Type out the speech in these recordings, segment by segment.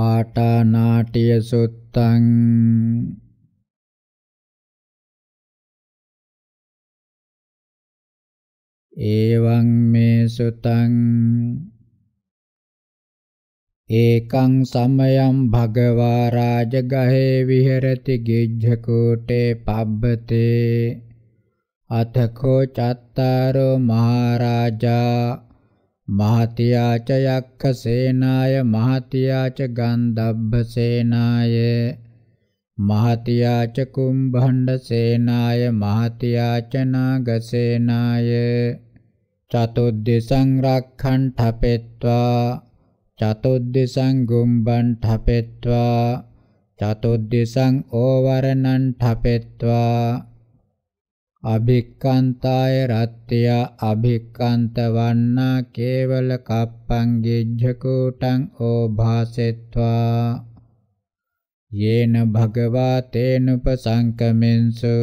ආටානාටිය සුත්තං එවං මේ සුතං ඒකං සමයං භගවා රාජගහේ විහෙරති ගිජ්ජකූටේ පබ්බතේ අතකෝ චත්තාරෝ මහරජා මහතියාච යක්ඛ සේනාය මහතියාච ගන්ධබ්බ සේනාය මහතියාච කුම්භණ්ඩ සේනාය මහතියාච නාග සේනාය චතුද්දසං රක්ඛන් ඨපෙත්වා චතුද්දසං ගුම්බන් ඨපෙත්වා චතුද්දසං ඕවරණන් ඨපෙත්වා අභික්කන්තාය රත්ත්‍ය අභික්කන්ත වන්නා කේවල කප්පං ගිජ්ජකූටං ඕභාසෙත්වා යේන භගවා තේනුපසංකමෙන්සු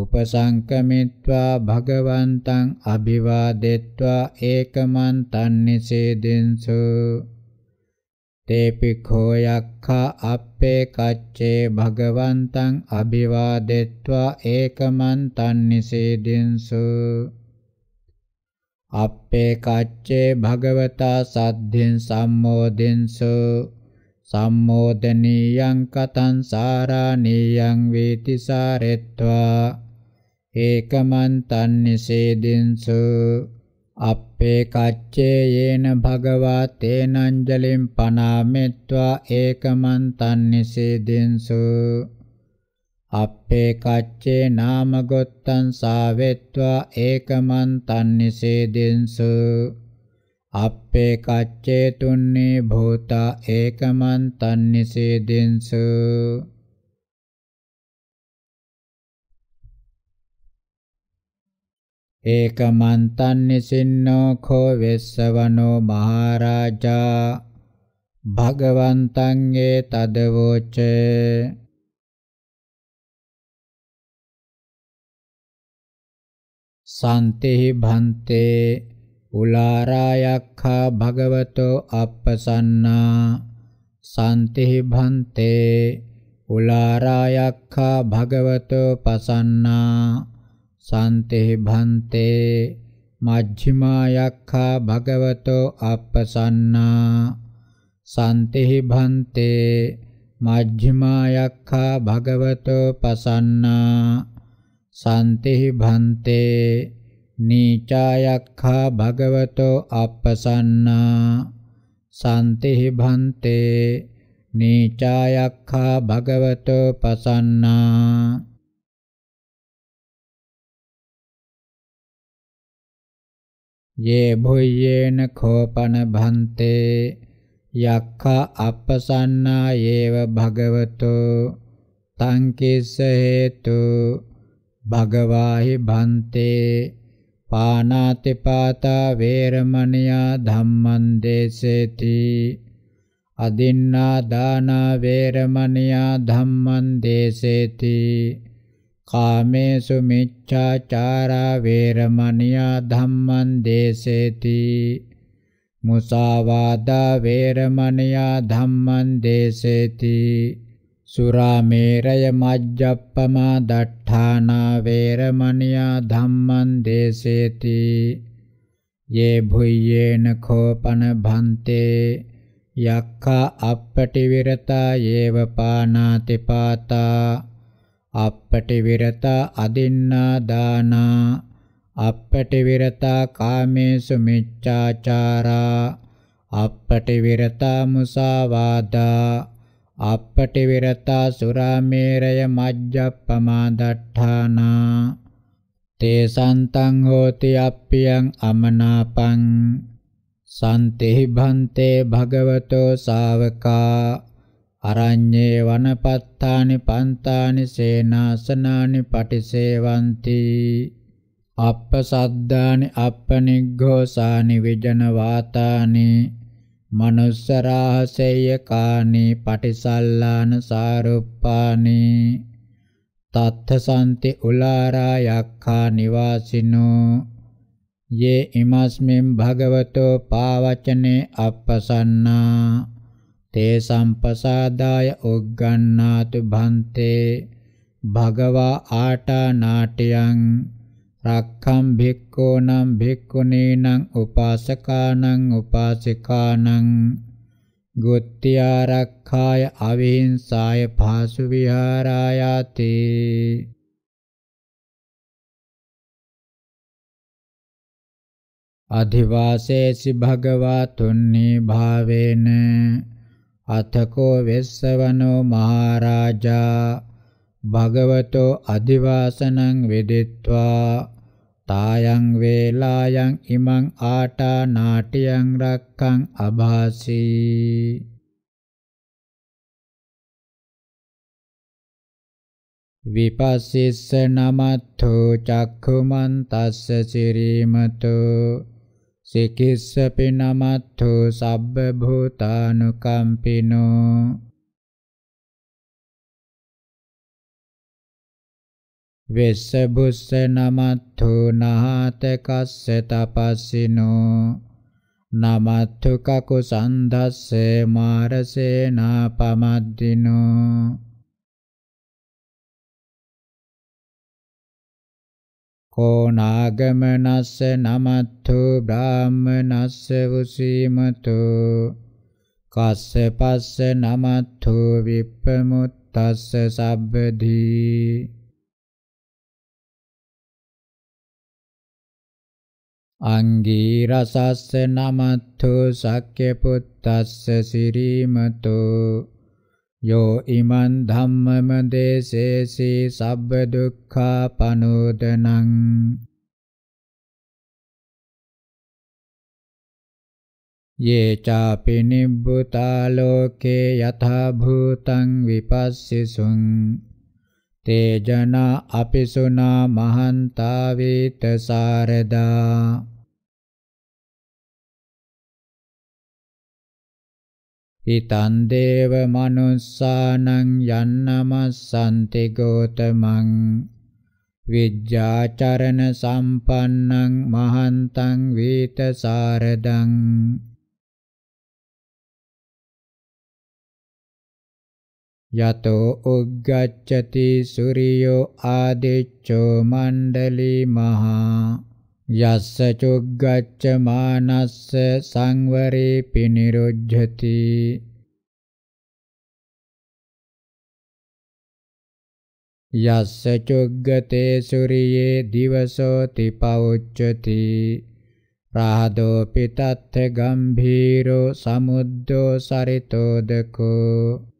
උපසංකමිත්වා භගවන්තං අභිවාදෙත්වා ඒකමන්තං නිසේදෙන්සු තේපිඛෝ යක්ඛා අප්පේ කච්චේ භගවන්තං අභිවාදෙත්වා ඒකමන්තං නිසීදින්සු අප්පේ කච්චේ භගවතා සද්ධින් සම්මෝදින්සු සම්මෝදනීයං කතං සාරාණීයං වේති සාරෙත්වා ඒකමන්තං නිසීදින්සු අපේ කච්චේ යේන භගවා තේනංජලින් පනාමෙත්වා ඒකමන්තන් නිසීදින්සු අපේ කච්චේ නාමගොත්තං සාවෙත්වා ඒකමන්තන් නිසීදින්සු අපේ කච්චේ තුන්නේ භූතා ඒකමන්තන් නිසීදින්සු ඒකමන්තන්නිසින්නෝ කෝ වෙස්සවනෝ මහරජා භගවන්තං ඒ තදවෝච සන්තේහි භන්තේ උලාරායක්ඛා භගවතෝ අප්පසන්නා සන්තේහි භන්තේ උලාරායක්ඛා භගවතෝ පසන්නා සන්තේ භන්තේ මජ්ක්‍ධිමා යක්ඛා භගවතෝ අප්පසන්නා සන්තේ භන්තේ මජ්ක්‍ධිමා යක්ඛා භගවතෝ පසන්නා සන්තේ භන්තේ නීචායක්ඛා භගවතෝ අප්පසන්නා සන්තේ භන්තේ නීචායක්ඛා භගවතෝ පසන්නා ये भुय्येन खोपन भन्ते යක්ඛ අපසන්නා ඒව භගවතු තං කිස්ස හේතු භගවාහි භන්තේ පානාති පාතා වේරමණියා ධම්මං දේසේති අදින්නා දාන වේරමණියා ධම්මං දේසේති කාමේසු මිච්ඡාචාරා වේරමණියා ධම්මං දේසේති මුසාවාදා වේරමණියා ධම්මං දේසේති සුරාමේරය මජ්ජප්පමා දට්ඨානා වේරමණියා ධම්මං දේසේති යේ භුයේන කෝපන භන්තේ යක්ඛා අප්පටි විරතා යේව පානාති පාතා අප්පටි විරතා අදින්නා දානා අප්පටි විරතා කාමේසු මිච්ඡාචාරා අප්පටි විරතා මුසාවාදා අප්පටි විරතා සුරාමේරය මජ්ජප්පමාදට්ඨානා තේ සන්තං හෝති අප්පියං අමනාපං සන්තේහි භන්තේ භගවතෝ සාවකා අරඤ්ඤේ වනපත්තානි පන්තානි සේනාසනානි පටිසේවಂತಿ අප්පසද්දානි අප්පනිග්ඝෝසානි විජන වාතානි මනුස්සරාහසෙය කානි පටිසල්ලාන සාරුප්පානි තත්තසන්ති උලාරා යක්ඛා නිවාසිනෝ යේ ඉමස්මින් භගවතෝ පාවචනේ අප්පසන්නා තේ සම්පසාදාය ඔග්ගන්නාතු භන්තේ භගවා ආටානාටයන් රක්ඛම් භික්ඛෝ නම් භික්ඛුනේනං උපාසකානං උපාසිකානං ගුත්ත්‍යාරක්ඛාය අවිහිංසාය පාසු විහාරායති අධිවාසේසි භගවා තුන්නේ භාවේන අතකෝ වෙස්සවනෝ මහරජා භගවතෝ අදිවාසනං වෙදිත්වා තායන් වේලායන් ඉමං ආටා නාටියං රක්ඛං අභාසී විපස්සිස්ස නමත්තෝ චක්ඛුමන්තස්ස සිරීමතෝ සිකිස්සපි නමත්ථෝ සබ්බ භූතානුකම්පිනෝ වෙස්ස බුස්ස නමත්ථෝ නහත කස්ස තපස්සිනෝ නමත්ථු කකුසන්ධස්සේ මාරසේනා පමද්දිනෝ කෝ නාගමනස්ස නමත්තු බ්‍රාහ්මනස්ස උසීමතු කස්ස පස්ස නමත්තු විප්පමුත්තස්ස සබ්බදී අංගී රසස්ස නමත්තු සක්්‍ය පුත්තස්ස සිරීමතෝ යෝ ඉමන් ධම්මම දේසේසී සබ්බ දුක්ඛා පනෝදනං යේ චාපි නිබ්බුතා ලෝකේ යථා භූතං විපස්සිසුං තේ ජනා අපිසුනා මහන්තා වේත සාරදා ඉතං දේව මනුස්සානං යන්නමස්සන්ති ගෝතමං විජ්ජාචරණ සම්පන්නං මහන්තං වීතසාරදං යතෝ උග්ගච්ඡති සූර්යෝ ආදිච්චෝ මණ්ඩලී මහා යස්ස චුග්ගච්ඡ මානස්ස සංවරේ පිනිරුද්ධති යස්ස චුග්ගතේ සුරියේ දිවසෝති පවුච්චති රාදෝ පිතත්ථ ගම්භීරෝ සමුද්දෝ සරිතෝදකෝ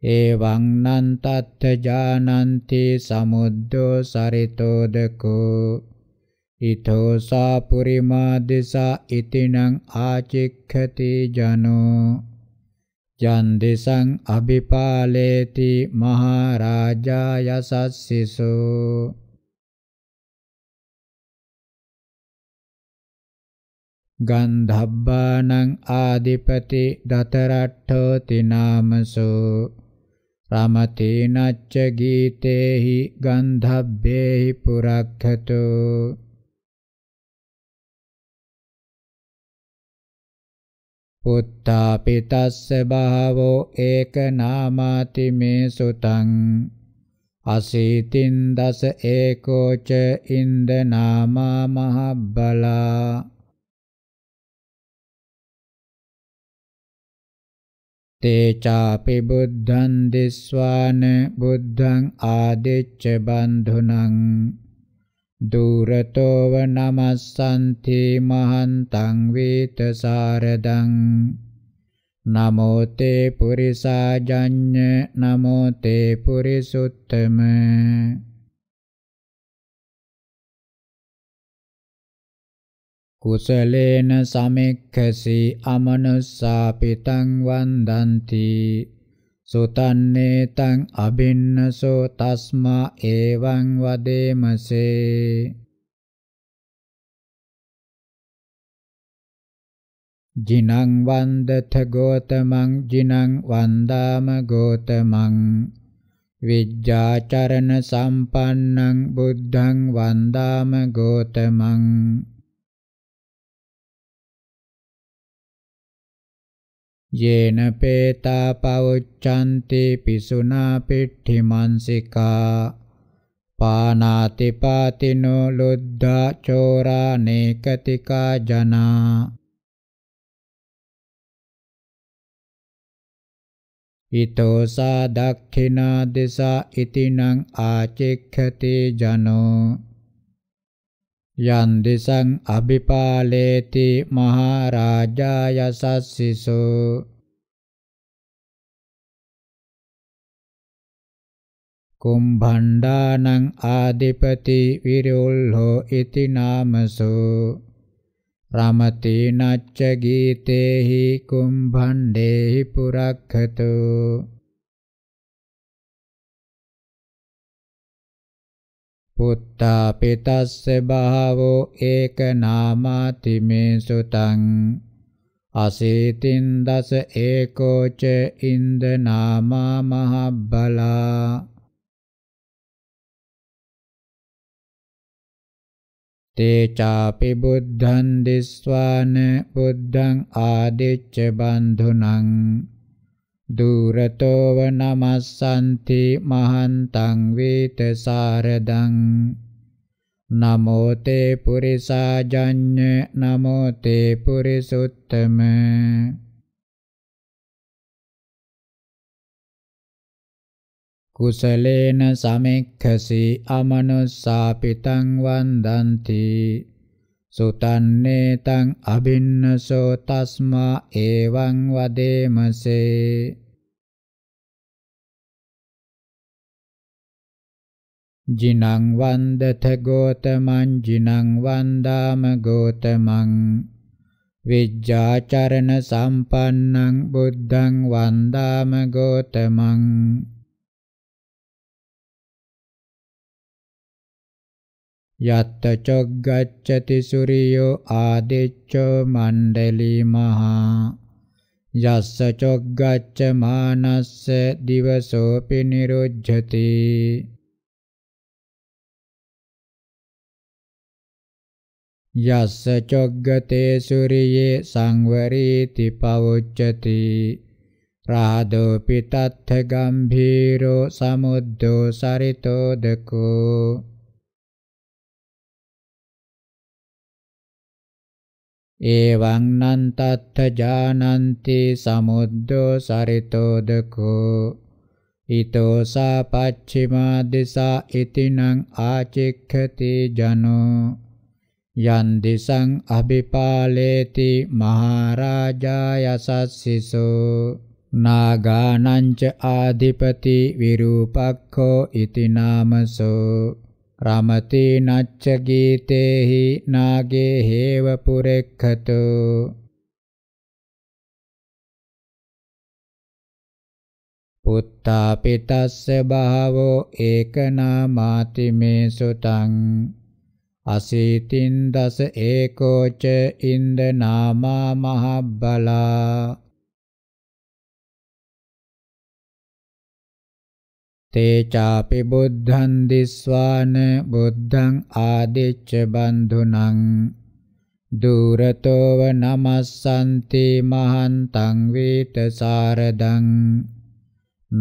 එවං නං තත්ථ ජානන්ති සමුද්දෝ සරිතෝදකෝ ඊතෝ සා පුරිමා දිසා ඉතිනං ආචික්ඛති ජනෝ යන් දෙසං අභිපාලේති මහරජා යසස්සිසෝ ගන්ධබ්බානං ආදිපති දතරට්ඨෝ තිනාමසෝ රමතේනච්ච ගීතේහි ගන්ධබ්බේහි පුරක්ඛතු පුත්තාපිතස්ස භාවෝ ඒක නාමාති මේ සුතං අසීතින් දස ඒකෝච ඉන්ද නාමා මහබ්බලා තේචාපි බුද්ධං දිස්වාන බුද්ධං ආදිච්ච බන්ධුනං දුරතෝව නමස්සන්ති මහන්තං වේතසාරදං නමෝ තේ පුරිසාජඤ්ඤ නමෝ තේ පුරිසුත්තම කුසලේන සමෙක්ඛසි අමනුස්සා පිටං වන්දන්ති සුතන්නේ තං අබින්නසෝ තස්මා එවං වදේමසේ ජිනං වන්දත ගෝතමං ජිනං වන්දාම ගෝතමං විජ්ජාචරණ සම්පන්නං බුද්ධං වන්දාම ගෝතමං යේන පේතා පවුච්ඡන්ති පිසුනා පිට්ඨි මන්සිකා පානාති පාතිනෝ ලුද්ධා චෝරා නේකතිකා ජනා ඊතෝ සා දක්ඛිනා දිසා ඉතිනං ආචෙක්ඛති ජනෝ යන්දිසං අභිපාලේති මහරජා යසස්සිසෝ කුම්භණ්ඩානං ආදිපති විරුල්හෝ ඉති නාමසෝ රමති නච්ච ගීතේහි කුම්භණ්ඩේහි පුරක්ඛතෝ පුත්තා පිතස්ස බහවෝ ඒක නාමාති මේ සුතං අසීතින් දස ඒකෝච ඉන්ද නාමා මහබ්බලා තේචාපි බුද්ධං දිස්වාන බුද්ධං ආදිච්ච බන්ධුනං දුරතෝව නමස්සන්ති මහන්තං වේත සාරදං නමෝ තේ පුරිසාජඤ්ඤ නමෝ තේ පුරිසුත්තම කුසලේන සමෙක්ඛසි අමනුස්සාපිතං වන්දන්ති සුතන්නේ තං අබින්නසෝ තස්මා එවං වදේමසේ ජිනං වන්දත ගෝතමං ජිනං වන්දාම ගෝතමං විජ්ජාචරණ සම්පන්නං බුද්ධං වන්දාම ගෝතමං යත්ත චොග්ගච්ඡති සූර්යෝ ආදිච්චෝ මණ්ඩලි මහා යස්ස චොග්ගච්ඡ මානස්ස දිවසෝපි නිරුජ්ජති යස්ස චොග්ගතේ සූර්යේ සංවරීති පවුච්ඡති රාදෝ පිතත්ථ ගම්භීරෝ සමුද්දෝ සරිතෝ දකෝ එවං නං තත්ථ ජානන්ති සමුද්දෝ සරිතෝ දකෝ ඊතෝ සා පච්චිමා දිසා ඉතිනං ආචික්ඛති ජනෝ යන් දිසං අභිපාලේති මහරජා යසස්සිසෝ නාගානංච ආධිපති විරූපක්ඛෝ ඉති නාමසෝ රමතේ නච්ච ගීතේහි නාගේ හේව පුරෙක්ඛතු පුත්තා පිටස්ස බහවෝ ඒකනාමාති මේ සුතං අසීතින් දස ඒකෝච ඉන්ද නාමා මහබ්බලා තේ චාපි බුද්ධං දිස්වාන බුද්ධං ආදිච්ච බන්දුනං දුරතෝව නමස්සන්ති මහන්තං වේතසාරදං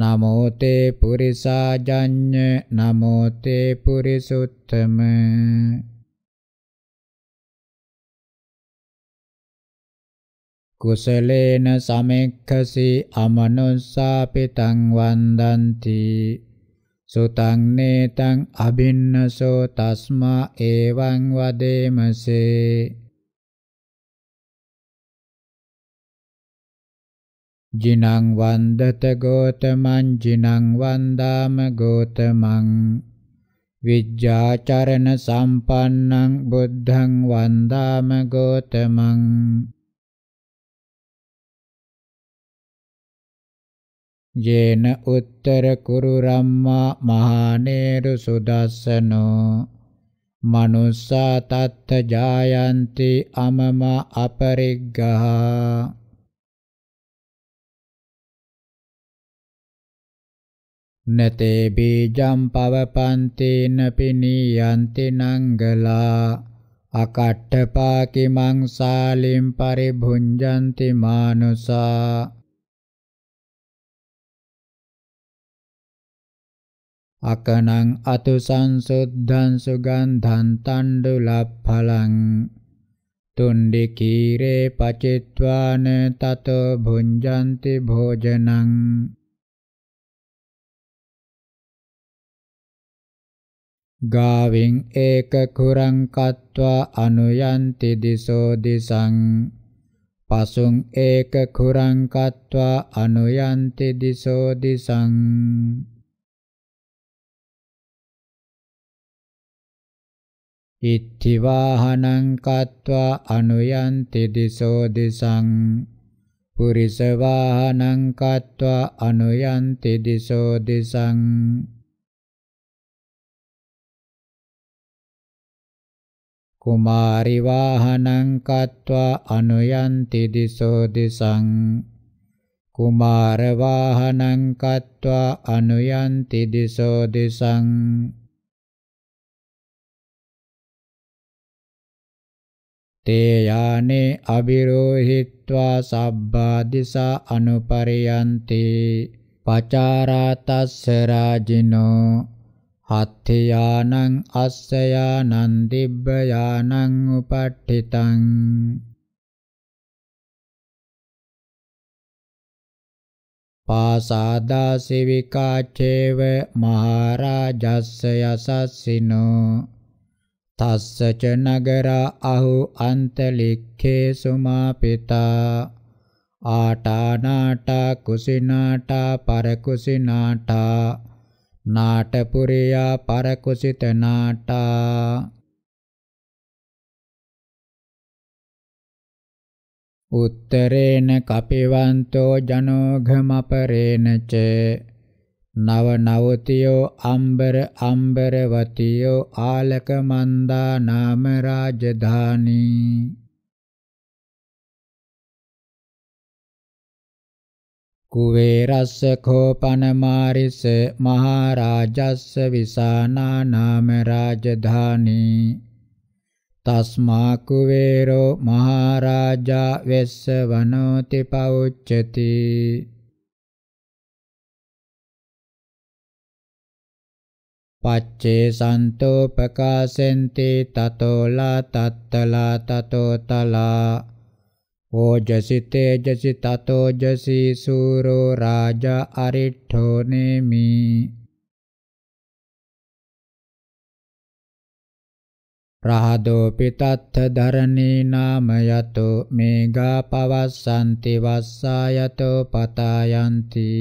නමෝ තේ පුරිසාජඤ්ඤ නමෝ තේ පුරිසුත්තම කුසලේන සමෙක්ඛසි අමනුස්සාපිතං වන්දන්ති සුතං නේතං අබින්නසෝ තස්මා එවං වදේමසේ ජිනං වන්දත ගෝතමං ජිනං වන්දාම ගෝතමං විජ්ජාචරණ සම්පන්නං බුද්ධං වන්දාම ගෝතමං යේන උත්තර කුරු රම්මා මහානේරු සුදස්සනෝ මනුස්සා තත්ත ජායන්ති අමම අපරිග්ගහ නතේ බීජම් පවපන්තේන පිනියන්ති නංගලා අකට්ඨපාකි මංසාලිම් පරිභුඤ්ජන්ති මානුසා අකනං අතුසංසුද්ධං සුගන්ධං තණ්ඩුලප්ඵලං තුන්ඩිකීරේ පචිත්වාන තතෝ භුඤ්ජන්ති භෝජනං ගාවින් ඒක කුරං කତ୍වා අනුයන්ති දිසෝ දිසං පසුං ඒක කුරං කତ୍වා අනුයන්ති දිසෝ දිසං ඉත්තිවාහනං කତ୍වා අනුයන්ති දිසෝ දිසං පුරිස වාහනං කତ୍වා අනුයන්ති දිසෝ දිසං කුමාරි වාහනං කତ୍වා අනුයන්ති දිසෝ දිසං කුමාර වාහනං කତ୍වා අනුයන්ති දිසෝ දිසං තේ යානේ අබිරෝහිත්වා සබ්බා දිසා අනුපරියන්ති පචාරාතස්ස රාජිනෝ හත්ථයානං අස්සයානං දිබ්බයානං උපට්ඨිතං පාසාදා සිවිකාචේව මහරජස්ස යසස්සිනෝ තස්සච නගරා අහු අන්තලික්ඛේ සුමාපිතා ආටානාට කුසිනාට පරකුසිනාට නාටපුරියා පරකුසිතනාට උත්තරේන කපිවන්තෝ ජනෝඝමපරේන චේ නව නවතියෝ අම්බර අම්බරවතියෝ ආලක මන්දා නාම රාජධානී කුවේරස්ස කෝපනමාරිස මහරජස්ස විසානා නාම රාජධානී තස්මා කුවේරෝ මහරජා වෙස්ස වනෝති පවුච්චති පච්චේ සන්තෝ ප්‍රකාසෙන්ති තතෝලා තත්තලා තතෝ තලා ඕජසි තේජසි තතෝජසි සූරෝ රාජා අරිට්ඨෝ නේමි රහදෝපි තත්ථ ධරණී නාම යතෝ මේඝා පවස්සන්ති වස්සායතෝ පතායන්ති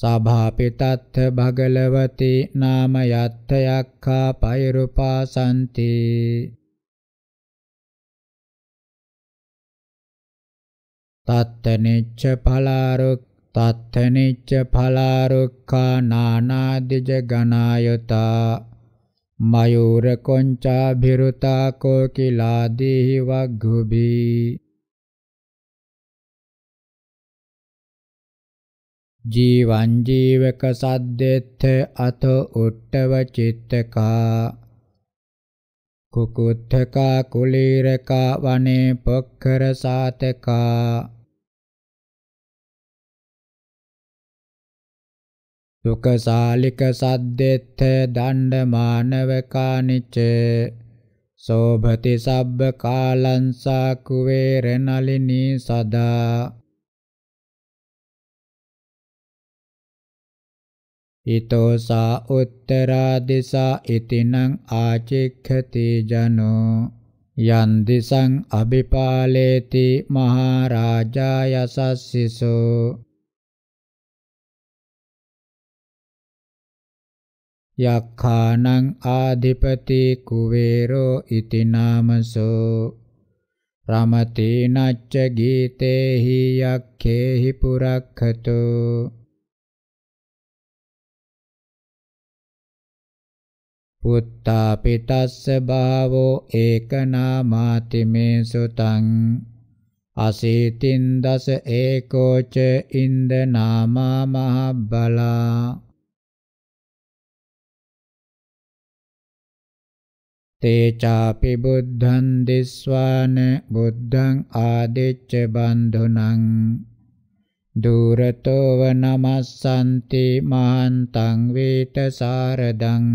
සභාපිතත්ථ භගලවති නාම යත්ථ යක්ඛා පෛරුපාසන්ති තත්තනිච්ච පලාරුක් තත්තනිච්ච පලාරුක්ඛා නානාදිජ ගණායතා මයූර කොංචා භිරුතා කෝකිලාදීහි වග්ගුබී ජීවං ජීවක සද්දෙත් අත උට්ටව චිත්තකා කුකුත්ථකා කුලීරකා වනේ පොක්ඛර සාතකා දුකසාලික සද්දෙත් දණ්ඩමානවකානිච සෝභති සබ්බ කාලංසා කුවේරනලිනී සදා ඉතෝ සා උත්තරා දිසා ඉතිනං ආචික්ඛති ජනෝ යන් දිසං අබිපාලේති මහරජා යසස්සිසෝ යක්ඛානං ආධිපති කුවේරෝ ඉති නාමසෝ රමතේ නච්ච ගීතේහි යක්ඛේහි පුරක්ඛතෝ පුත්තා පිටස්ස භාවෝ ඒකනාමාති මේ සුතං අසීතින් දස ඒකෝච ඉන්ද නාමා මහබ්බලා තේචාපි බුද්ධං දිස්වාන බුද්ධං ආදිච්ච බන්ධුනං දුරතෝව නමස්සන්ති මහන්තං වේත සාරදං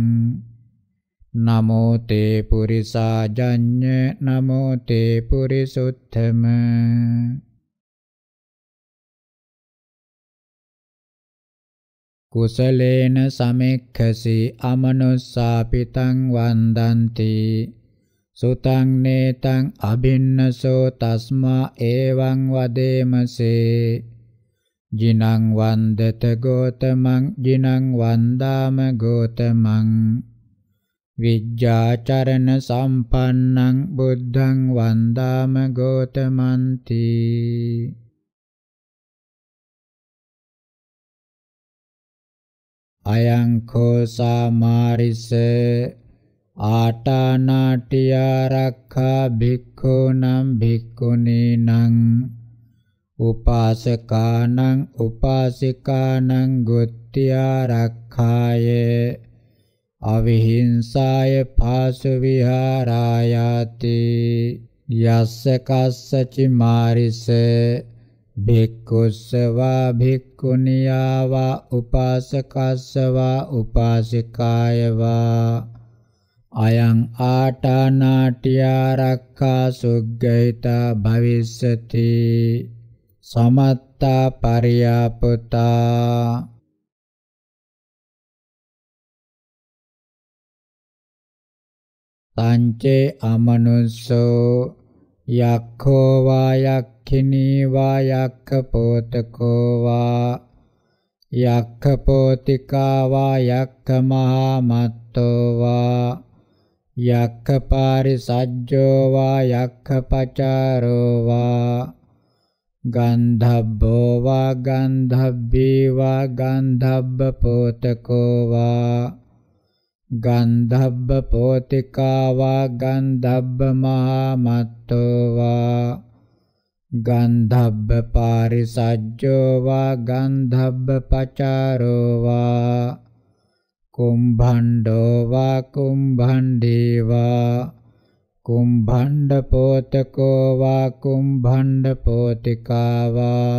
නමෝ තේ පුරිසා ජඤ්ඤ නමෝ තේ පුරිසුත්තම කුසලේන සමෙක්ඛසි අමනුස්සාපිතං වන්දන්ති සුතං නේතං අබින්නසෝ තස්මා එවං වදේමසේ ජිනං වන්දත ගෝතමං ජිනං වන්දාම ගෝතමං විජ්ජාචරණ සම්පන්නං බුද්ධං වන්දාම ගෝතමන්ති අයං කෝසා මාරිස ආටානාටි ආරක්ඛා භික්ඛුනම් භික්ඛුනීනං උපාසකානං උපාසිකානං ගුත්ත්‍යා රක්ඛායේ අවිහිංසාය පාසු විහාරායාති යස්ස කස්සචි මාරිස භික්ඛුස්සවා භික්ඛුනියාවා උපාසකස්සවා උපාසිකායවා අයං ආටානාටියා රක්ඛා සුග්ගහිතා භවිස්සති සමත්තා පරියාපතා තංචේ අමනුස්සෝ යක්ඛෝ වා යක්ඛිනී වා යක්ඛපෝතකෝ වා යක්ඛපෝතිකා වා යක්ඛමහා මත්තෝ වා යක්ඛපාරිසජ්ජෝ වා යක්ඛපචාරෝ වා ගන්ධබ්බෝ වා ගන්ධබ්බී වා ගන්ධබ්බ පෝතකෝ වා ගන්ධබ්බ පෝතිකාවා ගන්ධබ්බ මහාමත්තෝවා ගන්ධබ්බ පාරිසජ්ජෝවා ගන්ධබ්බ පචාරෝවා කුම්භණ්ඩෝවා කුම්භණ්ඩේවා කුම්භණ්ඩ පෝතකෝවා කුම්භණ්ඩ පෝතිකාවා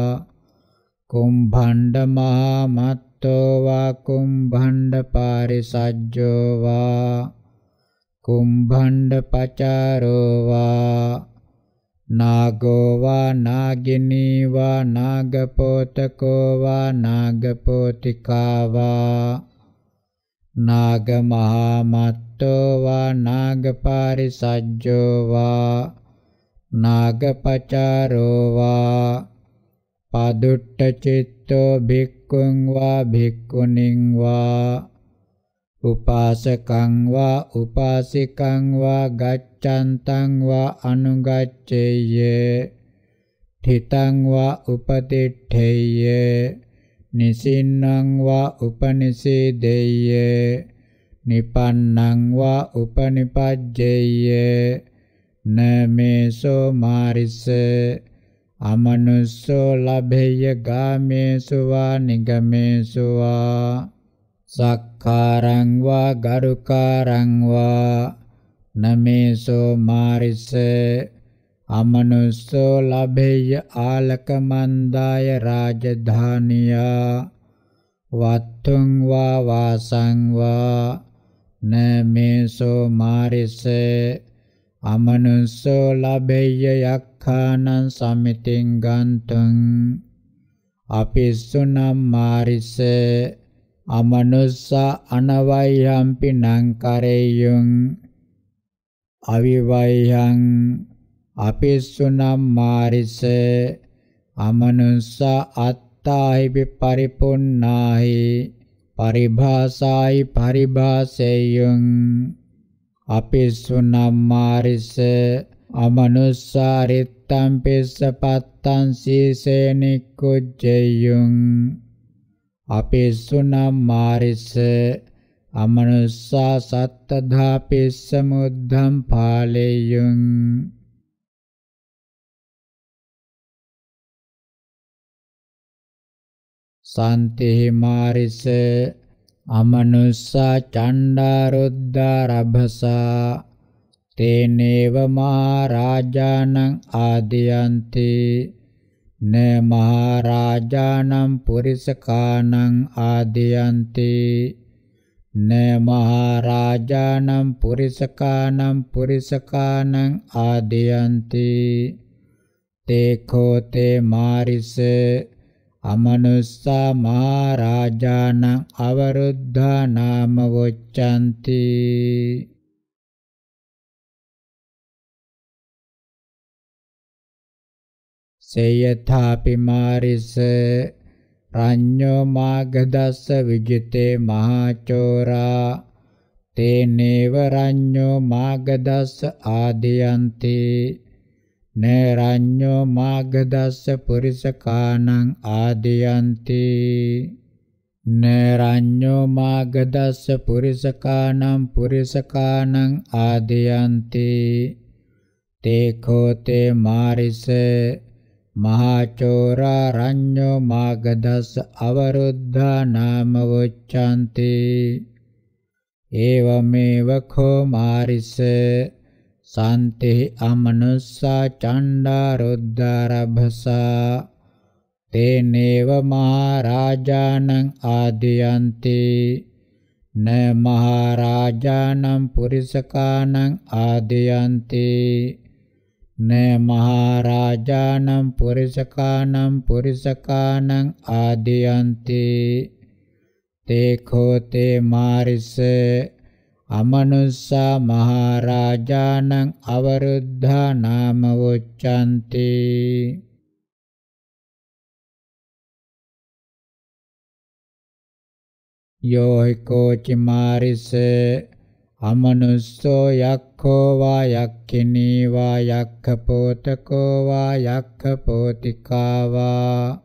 කුම්භණ්ඩ මහාමත් සත්තු වා කුම්භණ්ඩ පාරිසජ්ජෝ වා කුම්භණ්ඩ පචාරෝ වා नागो वा नागिनी वा नागपोतको वा नागपोतिका वा नागमहामत्तो वा नागपारिसज्जो वा नागपचारो वा पादुट्टचित् හිතෝ භික්ඛුං වා භික්ඛුණින් වා උපාසකං වා උපාසිකං වා ගච්ඡන්තං වා අනුගච්ඡේය තිතං වා උපතිට්ඨේය නිසින්නං වා උපනිසීදේය නිපන්නං වා උපනිපජ්ජේය නමේසෝ මාරිස්ස අමනුස්සෝ ලභේය ගාමේසු වා නිගමේසු වා සක්කාරං වා ගරුකාරං වා නමේසෝ මාරිසේ අමනුස්සෝ ලභේය ආලක මන්දාය රාජධානියා වත්තුං වා වාසං වා නමේසෝ මාරිසේ අමනුස්සෝ ලබෙය්‍ය යක්ඛානං සමිතින් ගන්තං අපිස්සු නම් මාරිස අමනුස්ස අනවයිහම්පි නං කරෙය්‍යං අවිවයිහං අපිස්සු නම් මාරිස අමනුස්ස අත්තාහිපි පරිපුන්නාහි පරිභාසායි පරිභාසෙය්‍යං අපිස්සුනම්මාරිස අමනුස්සාරිත්තම් පිස්සපත්තං සීසේනික්කුජ්ජයුං අපිස්සුනම්මාරිස අමනුස්සා සත්තධා පිස්ස මුද්ධම් පාලෙයුං සන්තිහි මාරිස අමනුස්සා චණ්ඩාරුද්ධා රබසා තේනේව මහරජාණං ආදියන්ති න මහරජාණං පුරිසකාණං ආදියන්ති න මහරජාණං පුරිසකාණං පුරිසකාණං ආදියන්ති තේකෝ තේ මාරිසේ අමනුස්සා මහරජාණං අවරුද්ධා නාම වොච්ඡanti සේයථාපි මාරිස රඤ්ඤෝ මාගදස්ස විජිතේ මහාචෝරා තේනේව රඤ්ඤෝ මාගදස්ස ආදීයන්ති නේරඤ්ඤෝ මාගදස්ස පුරිසකානං ආදීයන්ති නේරඤ්ඤෝ මාගදස්ස පුරිසකානං පුරිසකානං ආදීයන්ති තේඛෝ තේ මාරිස මහාචෝරා රඤ්ඤෝ මාගදස්ස අවරුද්ධා නාම වොච්ඡanti ඒවමේව කෝ මාරිස සාන්තේ අමනුස්සා චණ්ඩා රුද්ධා රබසා තේනේව මහරජාණං ආදියන්ති න මහරජාණං පුරිසකාණං ආදියන්ති න මහරජාණං පුරිසකාණං පුරිසකාණං ආදියන්ති තේඛෝ තේ මාරිස අමනුස්සා මහරජාණං අවරුද්ධා නාම උච්චන්ති යෝහිකෝ චිමාරිස අමනුස්සෝ යක්ඛෝ වා යක්ඛිනී වා යක්ඛපෝතකෝ වා යක්ඛපෝතිකා වා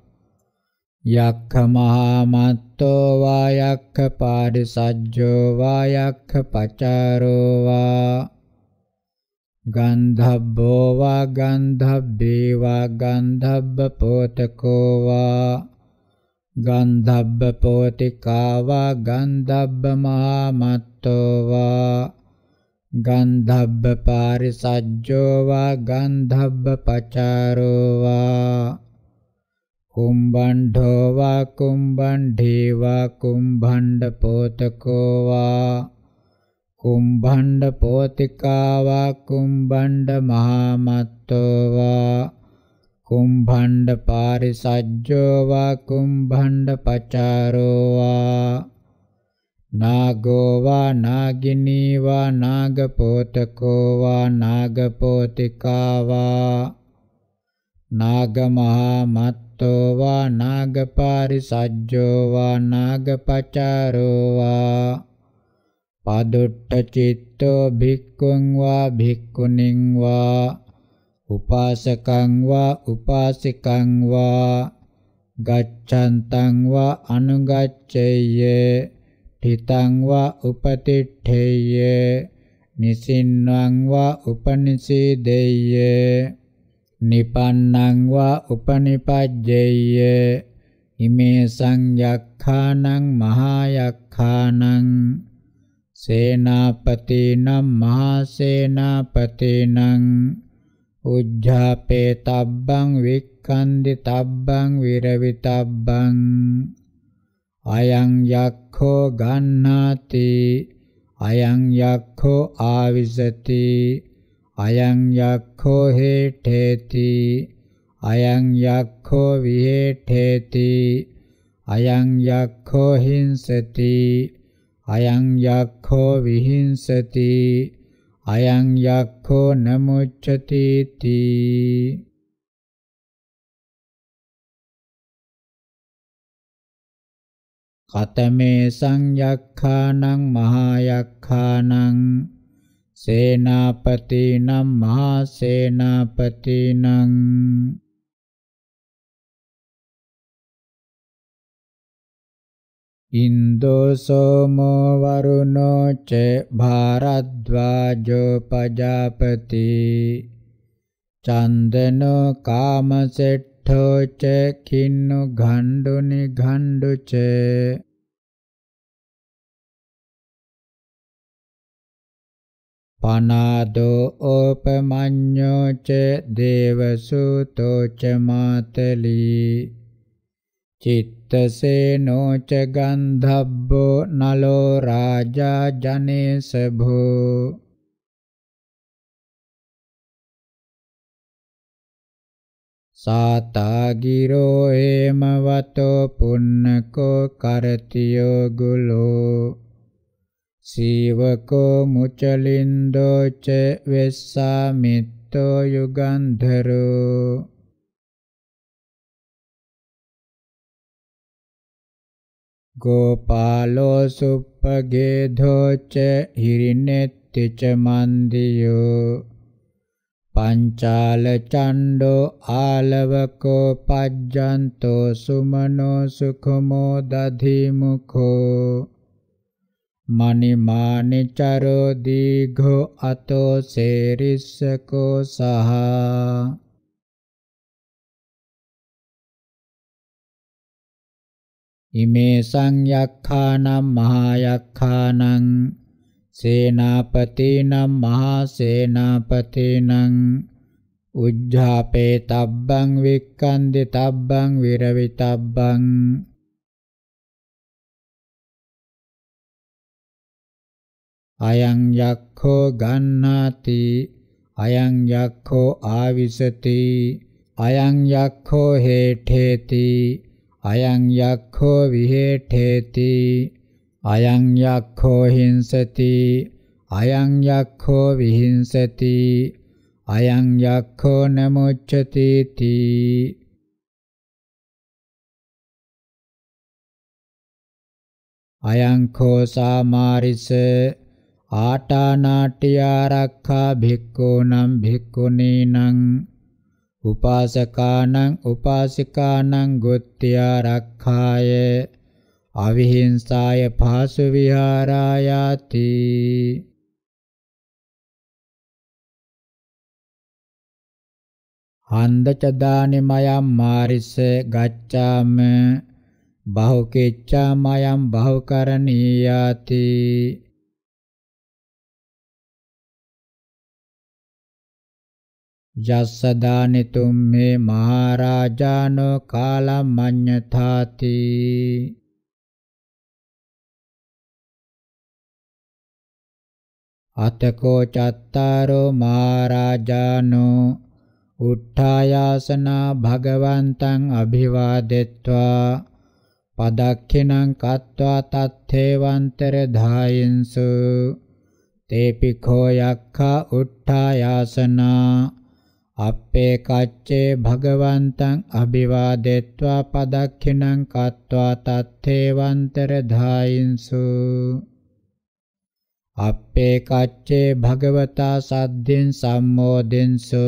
යක්ඛ මහාමත්තෝ වා යක්ඛ පාරිසජ්ජෝ වා යක්ඛ පචාරෝ වා ගන්ධබ්බෝ වා ගන්ධබ්බේ වා ගන්ධබ්බ පෝතකෝ වා ගන්ධබ්බ පෝතිකා වා ගන්ධබ්බ මහාමත්තෝ වා ගන්ධබ්බ පාරිසජ්ජෝ වා ගන්ධබ්බ පචාරෝ වා කුම්බණ්ඩෝ වා කුම්බණ්ඩේ වා කුම්බණ්ඩ පෝතකෝ වා කුම්බණ්ඩ පෝතිකා වා කුම්බණ්ඩ මහාමත්තෝ වා කුම්බණ්ඩ පාරිසජ්ජෝ වා කුම්බණ්ඩ පචාරෝ වා නාගෝ වා නාගිනී වා නාග පෝතකෝ වා නාග පෝතිකා වා නාගමහා මත්තෝ වා නාගපාරිසජ්ජෝ වා නාගපචාරෝ වා පදුට්ඨ චිත්තෝ භික්ඛුං වා භික්ඛුනිං වා උපාසකං වා උපාසිකං වා ගච්ඡන්තං වා අනුගච්ඡේය තිතං වා උපතිට්ඨේය නිසින්වං වා උපනිසීදේය නිපන්නං වා උපනිපජ්ජේය ඉමේ සංයක්ඛානං මහායක්ඛානං සේනාපතේනම් මහසේනාපතේනං උජ්ජාපේ තබ්බං වික්ඛන්දි තබ්බං විරවි තබ්බං අයං යක්ඛෝ ගන්නාති අයං යක්ඛෝ ආවිසති අයං යක්ඛෝ හේඨේති අයං යක්ඛෝ විහෙඨේති අයං යක්ඛෝ හිංසති අයං යක්ඛෝ විහිංසති අයං යක්ඛෝ නමුච්චති තී කතමේ සංයක්ඛානං මහායක්ඛානං සේනාපතිනම් මහා සේනාපතිනම් ඉන්දෝ සෝමෝ වරුණෝ ච භාරද්වාජෝ පජාපති චන්දනෝ කාමසෙට්ඨෝ ච කින්නු ඝණ්ඩුනි ඝණ්ඩු ච පනාදෝ ඕපමඤ්ඤෝ ච දේවසුතෝ ච මාතලී චිත්තසේනෝ ච ගන්ධබ්බෝ නලෝ රාජා ජනේසභෝ සාතාගිරෝ හේමවතෝ පුන්නකෝ කරතියෝ ගුලෝ සීවකෝ මුචලින්දෝ ච වෙස්සා මිත්තෝ යුගන්ධරෝ ගෝපාලෝ සුප්පගේධෝ ච හිරිනෙත්ති ච මන්දියෝ පංචාල චණ්ඩෝ ආලවකෝ පජ්ජන්තෝ සුමනෝ සුඛමෝ දධිමුඛෝ මනිමානිචරෝ දීඝෝ අතෝ සේරිස්සකෝ සහ ඉමේ සංයක්ඛානම් මහායක්ඛානම් සේනාපතේනම් මහා සේනාපතේනම් උජ්ජාපේ තබ්බං වික්ඛන්දි තබ්බං විරවිතබ්බං අයං යක්ඛෝ ගන්නාති අයං යක්ඛෝ ආවිසති අයං යක්ඛෝ හේඨේති අයං යක්ඛෝ විහෙඨේති අයං යක්ඛෝ හිංසති අයං යක්ඛෝ විහිංසති අයං යක්ඛෝ නමුච්ඡති තී අයං කෝ සාමාරිස ආටානාට්‍ය ආරක්ඛා භික්ඛූනම් භික්ඛුනීනම් උපාසකානම් උපාසිකානම් ගුත්ති ආරක්ඛාය අවිහිංසාය පාසු විහාරායාති හන්දච දානි මයම් මාරිස ගච්ඡාම බහුකෙච්ඡා මයම් බහුකරණීයාති යස්ස දානිතුම් මේ මහරජානෝ කාලමඤ්ඤතාති අතකෝ චත්තාරෝ මහරජානෝ උත්ථායාසනා භගවන්තං අභිවාදෙත්වා පදක්ඛිනං කତ୍වා තත්තේවන්තර ධායින්සු තේපිඛෝ යක්ඛා උට්ඨායාසනා අපේ කච්චේ භගවන්තං අභිවාදෙත්වා පදක්ඛිනං කତ୍වා තත්තේවන්තර ධායින්සු අපේ කච්චේ භගවතා සද්ධින් සම්මෝදෙන්සු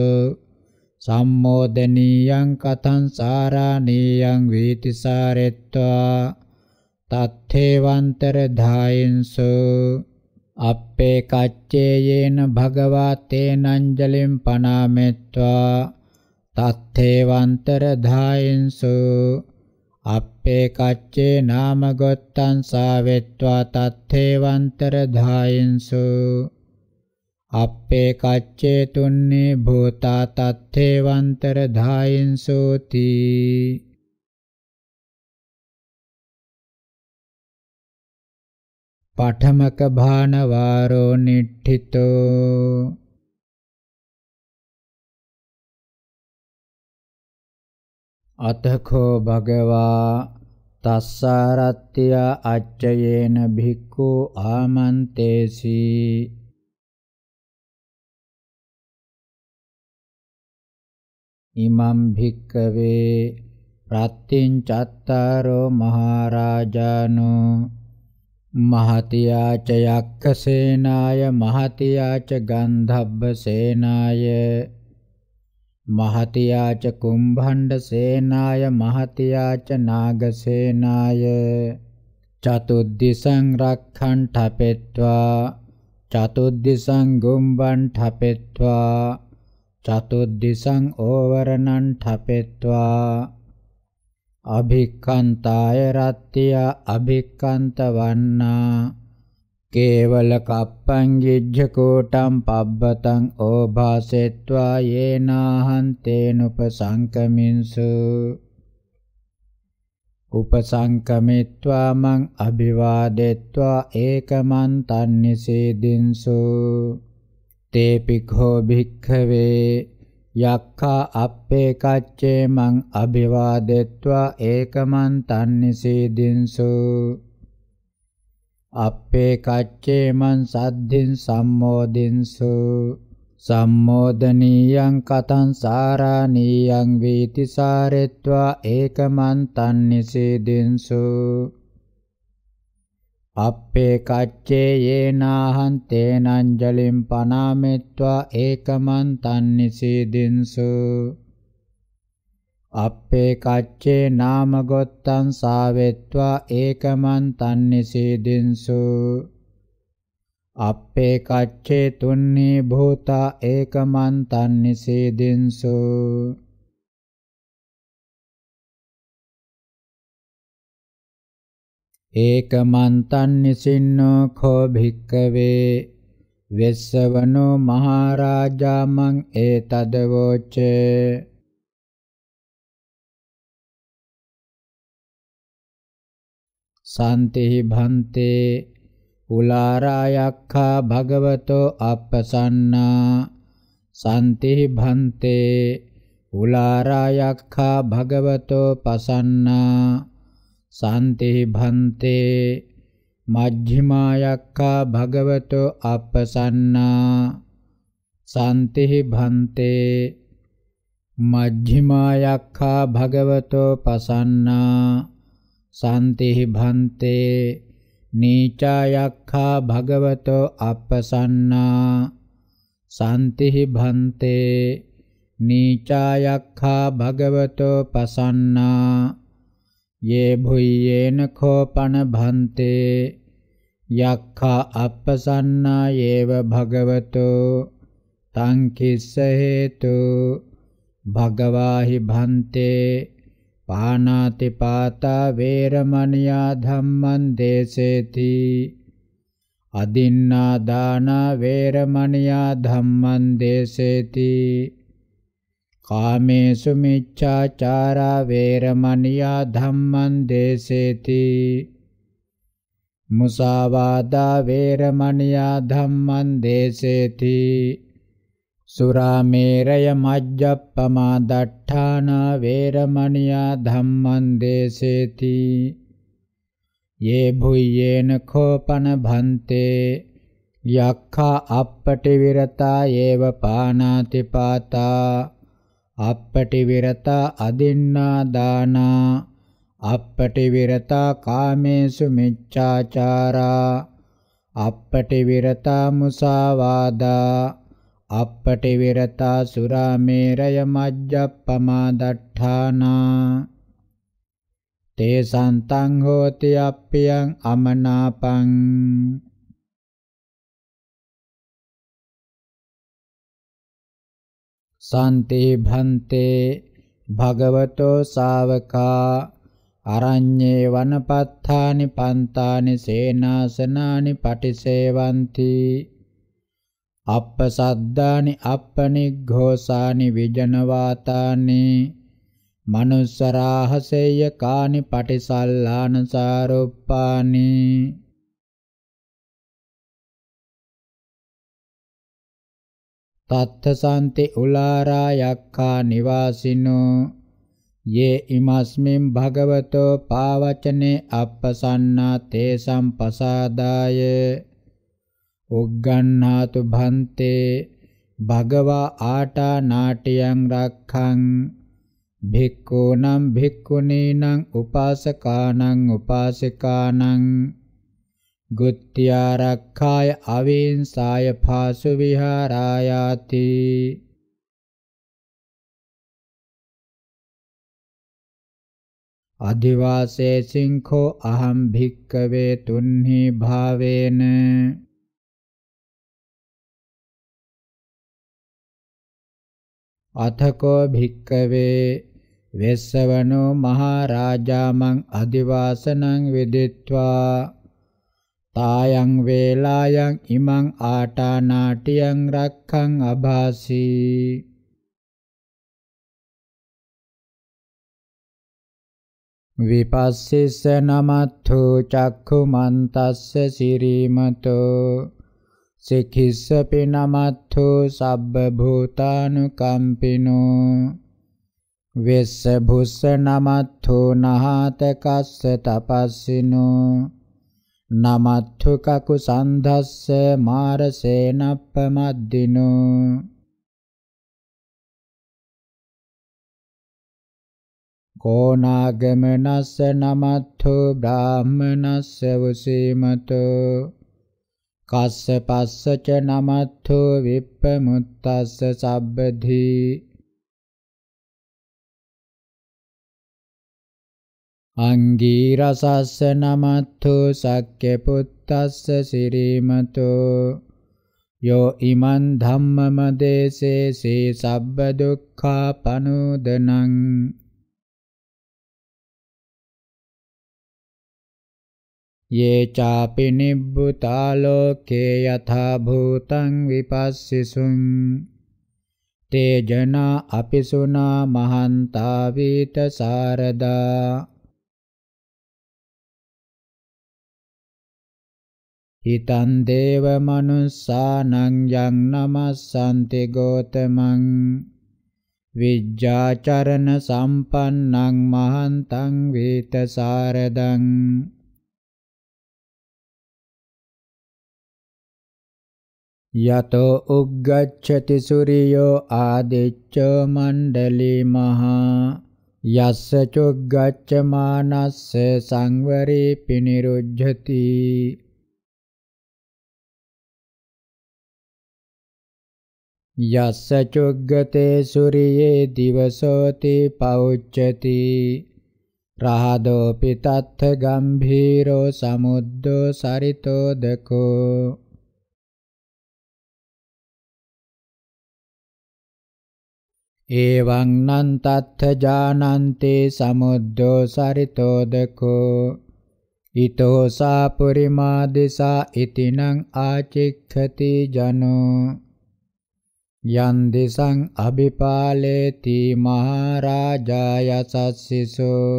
සම්මෝදනීයං කතං සාරාණීයං වීතිසාරෙත්වා තත්තේවන්තර ධායින්සු අපේ කච්චේයේන භගවා තේනංජලිම් පනාමෙත්වා තත්තේවන්තර ධායින්සු අපේ කච්චේ නාමගොත්තං සාවෙත්වා තත්තේවන්තර ධායින්සු අපේ කච්චේ තුන්නේ භූතා තත්තේවන්තර ධායින්සෝති පඨමක භානවාරෝ නිට්ඨිතෝ අතඛෝ භගවා තස්සාරත්ත්‍ය අච්චයේන භික්ඛු ආමන්තේසි ඉමම් භික්කවේ ප්‍රත්‍යින් චත්තාරෝ මහරජානෝ महतिया च यक्षसेनाय महतिया च गन्धर्वसेनाय महतिया च कुम्भण्डसेनाय महतिया च नागसेनाय चतुर्दिसंरक्षं ठपित्वा चतुर्दिशं गुम्बं ठपित्वा चतुर्दिशं ओवरणं ठपित्वा අභික්ඛන්තාය රත්ත්‍ය අභික්ඛන්ත වන්නා කේවල කප්පං ගිජ්ජ කෝටම් පබ්බතං ඕභාසෙත්වා යේනාහං තේනුපසංකමින්සු උපසංකමිත්වා මං අභිවාදෙත්වා ඒකමන් තන්නිසේදින්සු තේපිඛෝ භික්ඛවේ යක්ඛා අප්පේ කච්චේ මං අභිවාදෙත්වා ඒකමන් තන්නිසීදින්සු අප්පේ කච්චේ මං සද්ධින් සම්මෝදින්සු සම්මෝදනීයං කතං සාරාණීයං වීති සාරෙත්වා ඒකමන් තන්නිසීදින්සු අප්පේ කච්චේ යේනාහං තේනංජලිම් පනාමෙත්වා ඒකමන් තන්නිසීදින්සු අප්පේ කච්චේ නාමගොත්තං සාවෙත්වා ඒකමන් තන්නිසීදින්සු අප්පේ කච්චේ තුන්නී භූතා ඒකමන් තන්නිසීදින්සු ඒකමන්තන්නිසින්නෝ කෝ භික්කවේ වෙස්සවනෝ මහරජා මං ඒතදවෝචේ සාන්තිහි භන්තේ උලාරායක්ඛා භගවතෝ අපසන්නා සාන්තිහි භන්තේ උලාරායක්ඛා භගවතෝ පසන්නා සන්තේ භන්තේ මජ්ක්‍ධිමායක්ඛා භගවතෝ අපසන්නා සන්තිහි භන්තේ මජ්ක්‍ධිමායක්ඛා භගවතෝ පසන්නා සන්තිහි භන්තේ නීචායක්ඛා භගවතෝ අපසන්නා සන්තිහි භන්තේ නීචායක්ඛා භගවතෝ පසන්නා ये भुय्येन खोपन भन्ते යක්ඛා අප්පසන්නා යේව භගවතෝ තං කිස්ස හේතු භගවාහි භන්තේ පානාති පාතා වේරමණියා ධම්මං දේසේති අදින්නා දාන වේරමණියා ධම්මං දේසේති කාමේසු මිච්ඡාචාරා වේරමණියා ධම්මං දේසේති මුසාවාදා වේරමණියා ධම්මං දේසේති සුරාමේරය මජ්ජප්පමා දට්ඨානා වේරමණියා ධම්මං දේසේති යේ භුයේන කෝපන භන්තේ යක්ඛා අප්පටි විරතා ඒව පානාති පාතා අපටි විරතා අදින්නා දානා අපටි විරතා කාමේසු මිච්ඡාචාරා අපටි විරතා මුසාවාදා අපටි විරතා සුරාමේරය මජ්ජප්පමා දට්ඨානා තේ සන්තං හෝති අප්පියං අමනාපං සන්ති භන්තේ භගවතෝ ශාවකා අරඤ්ඤේ වනපත්තානි පන්තානි සේනාසනානි පටිසේවಂತಿ අප්පසද්දානි අප්පනිග්ඝෝසානි විජනවාතානි මනුස්සරාහසෙය්‍ය කානි පටිසල්ලාන සාරුප්පානි තත්තසන්ති උලාරා යක්ඛා නිවාසිනෝ යේ ඉමස්මින් භගවතෝ පාවචනේ අප්පසන්නා තේසම් පසාදාය උග්ගන්නාතු භන්තේ භගවා ආටා නාටියං රක්ඛං භික්ඛූනම් භික්ඛුනීනම් උපාසකානම් උපාසිකානම් ගුත්තිආරක්ඛාය අවේන්සාය පාසු විහාරායාති අදිවාසේ සිංඛෝ අහම් භික්කවේ තුන්හි භාවේන අතකෝ භික්කවේ වෙස්සවනෝ මහරජා මං අදිවාසනං විදිත්වා තායන් වේලායන් ඉමං ආටානාටියං රක්ඛං අභාසි විපස්සිස නමත්ථු චක්ඛුමන්තස්ස සිරීමතෝ සික්ඛිස්සපි නමත්ථු සබ්බ භූතානුකම්පිනෝ වෙස්ස භුස්ස නමත්ථු නහත කස්ස තපස්සිනෝ නමත්තුකකු සන්ධස්ස මාරසේනප්පමද්දිනෝ කෝනාගමනස්ස නමත්තු බ්‍රාහ්මනස්ස වසීමතෝ කස්ස පස්සච නමත්තු විප්පමුත්තස්ස සබ්බදී අංගී රසස්ස නමත්තු සක්්‍ය පුත්තස්ස සිරීමතෝ යෝ ඉමන් ධම්මම දේසේ සේ සබ්බ දුක්ඛා පනුදනං යේ චාපි නිබ්බුතා ලෝකේ යථා භූතං විපස්සිසුං තේජනා අපිසුනා මහන්තා වීත සාරදා හිතං දේව මනුස්සානං යං නමස්සන්ති ගෝතමං විජ්ජාචරණ සම්පන්නං මහන්තං වේතසාරදං යතෝ උග්ගච්ඡති සූර්යෝ ආදිච්චෝ මණ්ඩලී මහා යස්ස චුග්ගච්ඡමානස්ස සංවරේ පිනිරුද්ධති යස්ස චුග්ගතේ සුරියේ දිවසෝති පෞච්චති රහදෝපි තත්ථ ගම්භීරෝ සමුද්දෝ සරිතෝදකෝ එවං නන් තත්ථ ජානන්තේ සමුද්දෝ සරිතෝදකෝ ඊතෝ සාපරිමාදිසා ඉතිනං ආචික්ඛති ජනෝ යන්දිසං අභිපාලේති මහරජාය සස්සිසෝ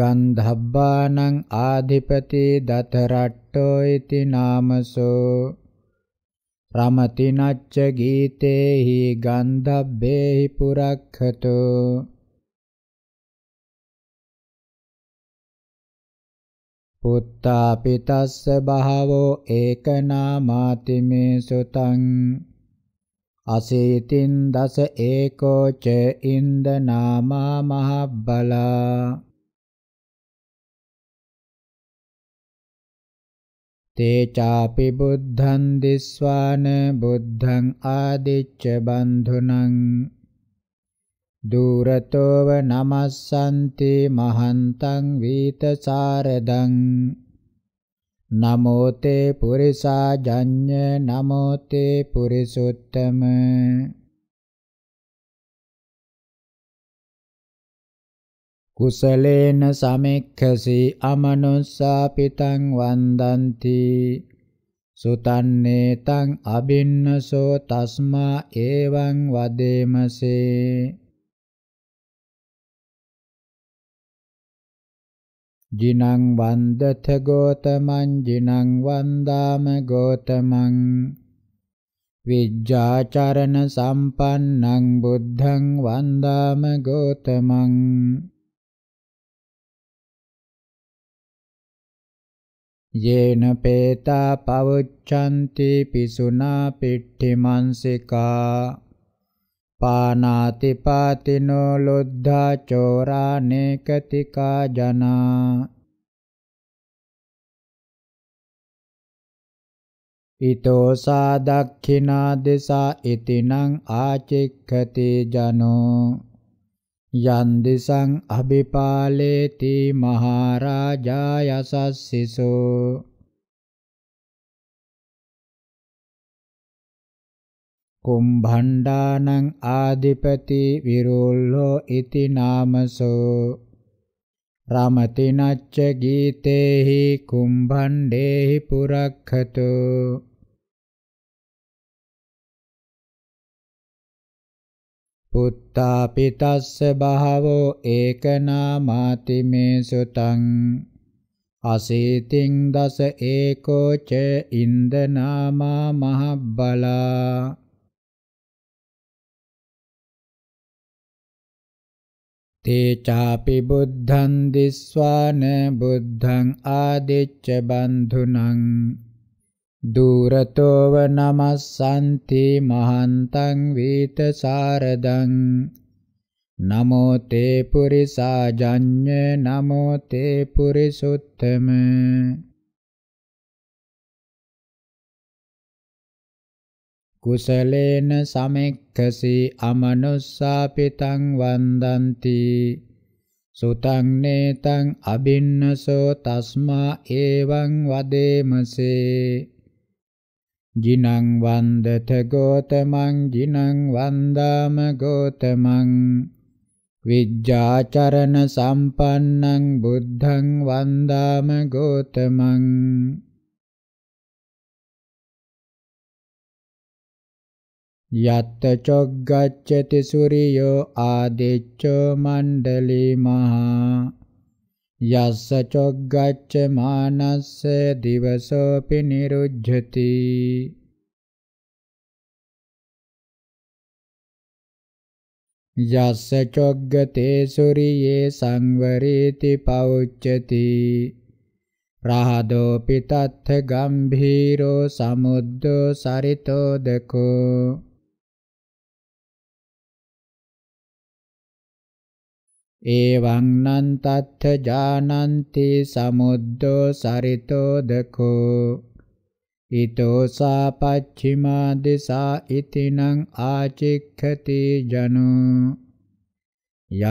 ගන්ධබ්බානං ආධිපති දතරට්ටෝ इति නාමසෝ රමතිනච්ච ගීතේහි ගන්ධබ්බේහි පුරක්ඛතෝ පුත්තාපිතස්ස භාවෝ ඒකනාමාති මේ සුතං අසීතින් දස ඒකෝ ච ඉන්ද නාමා මහබ්බලා තේ චාපි බුද්ධං දිස්වාන බුද්ධං ආදිච්ච බන්ධුනං दूरतोव नमस्सन्ति महन्तं वीतसारदं नमो ते पुरिसाजन्य नमो ते पुरिसोत्तम කුසලේන සමෙක්ඛසි අමනුස්සාපිතං වන්දන්ති සුතන්නේතං අබින්නසෝ තස්මා එවං වදේමසේ ජිනං වන්දත ගෝතමං ජිනං වන්දාම ගෝතමං විජ්ජාචරණ සම්පන්නං බුද්ධං වන්දාම ගෝතමං යේන පේතා පවුච්ඡanti පිසුනා පිට්ඨි මන්සිකා පානාතිපාතිනෝ ලුද්ධා චෝරානේකතිකා ජනා ඊතෝ සා දක්ඛිනා දිසා ඉතිනං ආචික්ඛති ජනෝ යන් දිසං අභිපාලේති මහරජා යසස්සිසෝ කුම්භණ්ඩානං ආදිපති විරුල්ලෝ ඉති නාමසෝ රමති නච්ච ගීතේහි කුම්භණ්ඩේහි පුරක්ඛතු පුත්තා පිතස්ස බහවෝ ඒකනාමාති මේ සුතං අසීතින් දස ඒකෝ ච ඉන්දනාමා මහබ්බලා තේ චාපි බුද්ධං දිස්වාන බුද්ධං ආදිච්ච බන්ධුනං දුරතෝව නමස්සන්ති මහන්තං වීත සාරදං නමෝ තේ පුරිසා ජඤ්ඤ නමෝ තේ පුරිසුත්තම කුසලේන සමෙක්ඛසි අමනුස්සාපිතං වන්දන්ති සුතං නේතං අබින්නසෝ තස්මා එවං වදේමසේ ජිනං වන්දත ගෝතමං ජිනං වන්දාම ගෝතමං විජ්ජාචරණ සම්පන්නං බුද්ධං වන්දාම ගෝතමං යත්ත චොග්ගච්ඡති සූරියෝ ආදිච්චෝ මණ්ඩලී මහා යස්ස චොග්ගච්ඡ මානස්ස දිවසෝපි නිරුජ්ජති යස්ස චොග්ගතේ සූරියේ සංවරීති පෞච්ඡති රාහදෝපි තත්ථ ගම්භීරෝ සමුද්දෝ සරිතෝදකෝ එවං නං තත්ථ ජානන්ති සමුද්දෝ සරිතෝ දකෝ ඊතෝ සාපච්චිමා දිසා ඉතිනං ආචික්ඛති ජනෝ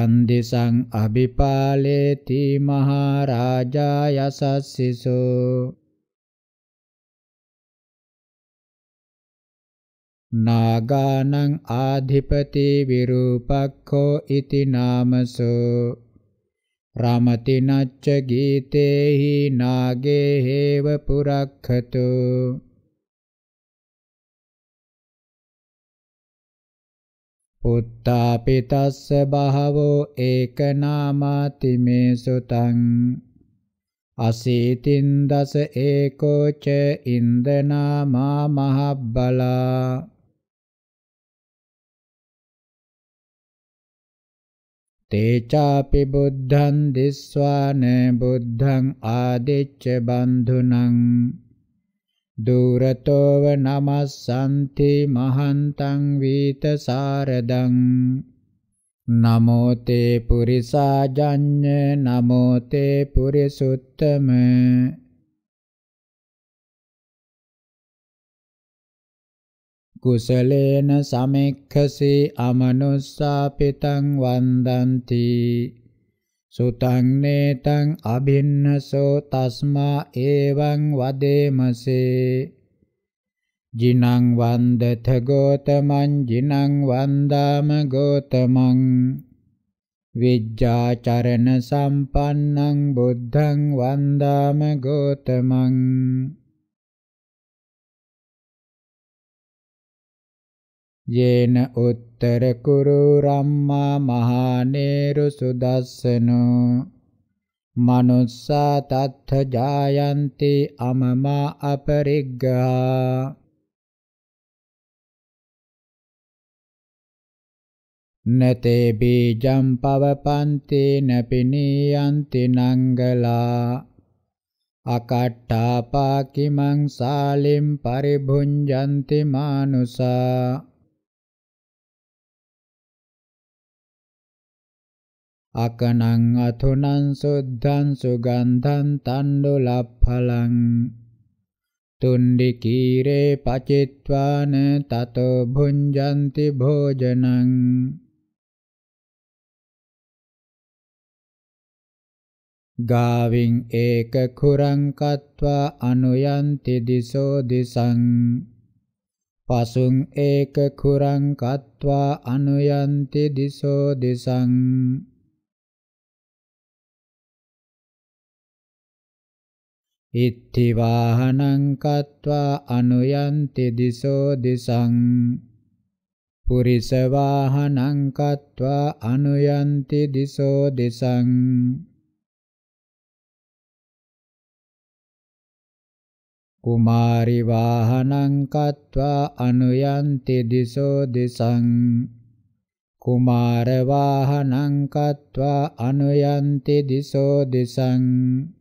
යන් දිසං අභිපාලේති මහරජා යසස්සිසෝ नागानां आधिपतिविरूपक्खो इति नामसु रमतिनच्च गीते हि नागेहेव पुरक्षतु पुत्तापितस्य बहवो एकनामातिमे सुतम् अशीतिन्दस एको च इन्दनामा महाबला තේචාපි බුද්ධං දිස්වාන බුද්ධං ආදිච්ච බන්ධුනං දුරතෝව නමස්සන්ති මහන්තං වීතසාරදං නමෝ තේ පුරිසාජඤ්ඤ නමෝ තේ පුරිසුත්තම කුසලේන සමෙක්ඛසි අමනුස්සාපිතං වන්දන්ති සුතං නේතං අබින්නසෝ තස්මා එවං වදේමසේ ජිනං වන්දත ගෝතමං ජිනං වන්දාම ගෝතමං විජ්ජාචරණ සම්පන්නං බුද්ධං වන්දාම ගෝතමං යේන උත්තර කුරු රම්මා මහානේරු සුදස්සනෝ මනුස්සා තත්ථ ජායන්ති අමමා අපරිග්ගා නතේ බීජම් පවපන්ති නපිනියන්ති නංගලා අකට්ඨාපා කිමං සාලිම් පරිභුඤ්ජන්ති මානුසා අකනං අතුනං සුද්ධං සුගන්ධං තණ්ඩුලප්ඵලං තුන්ඩි කීරේ පචිත්වාන තතෝ භුඤ්ජಂತಿ භෝජනං ගාවින් ඒක කුරං කତ୍වා අනුයන්ති දිසෝ දිසං පසුං ඒක කුරං කତ୍වා අනුයන්ති දිසෝ දිසං ඉත්ති වාහනං කତ୍වා අනුයන්ති දිසෝ දිසං පුරිස වාහනං කତ୍වා අනුයන්ති දිසෝ දිසං කුමාරි වාහනං කତ୍වා අනුයන්ති දිසෝ දිසං කුමාර වාහනං කତ୍වා අනුයන්ති දිසෝ දිසං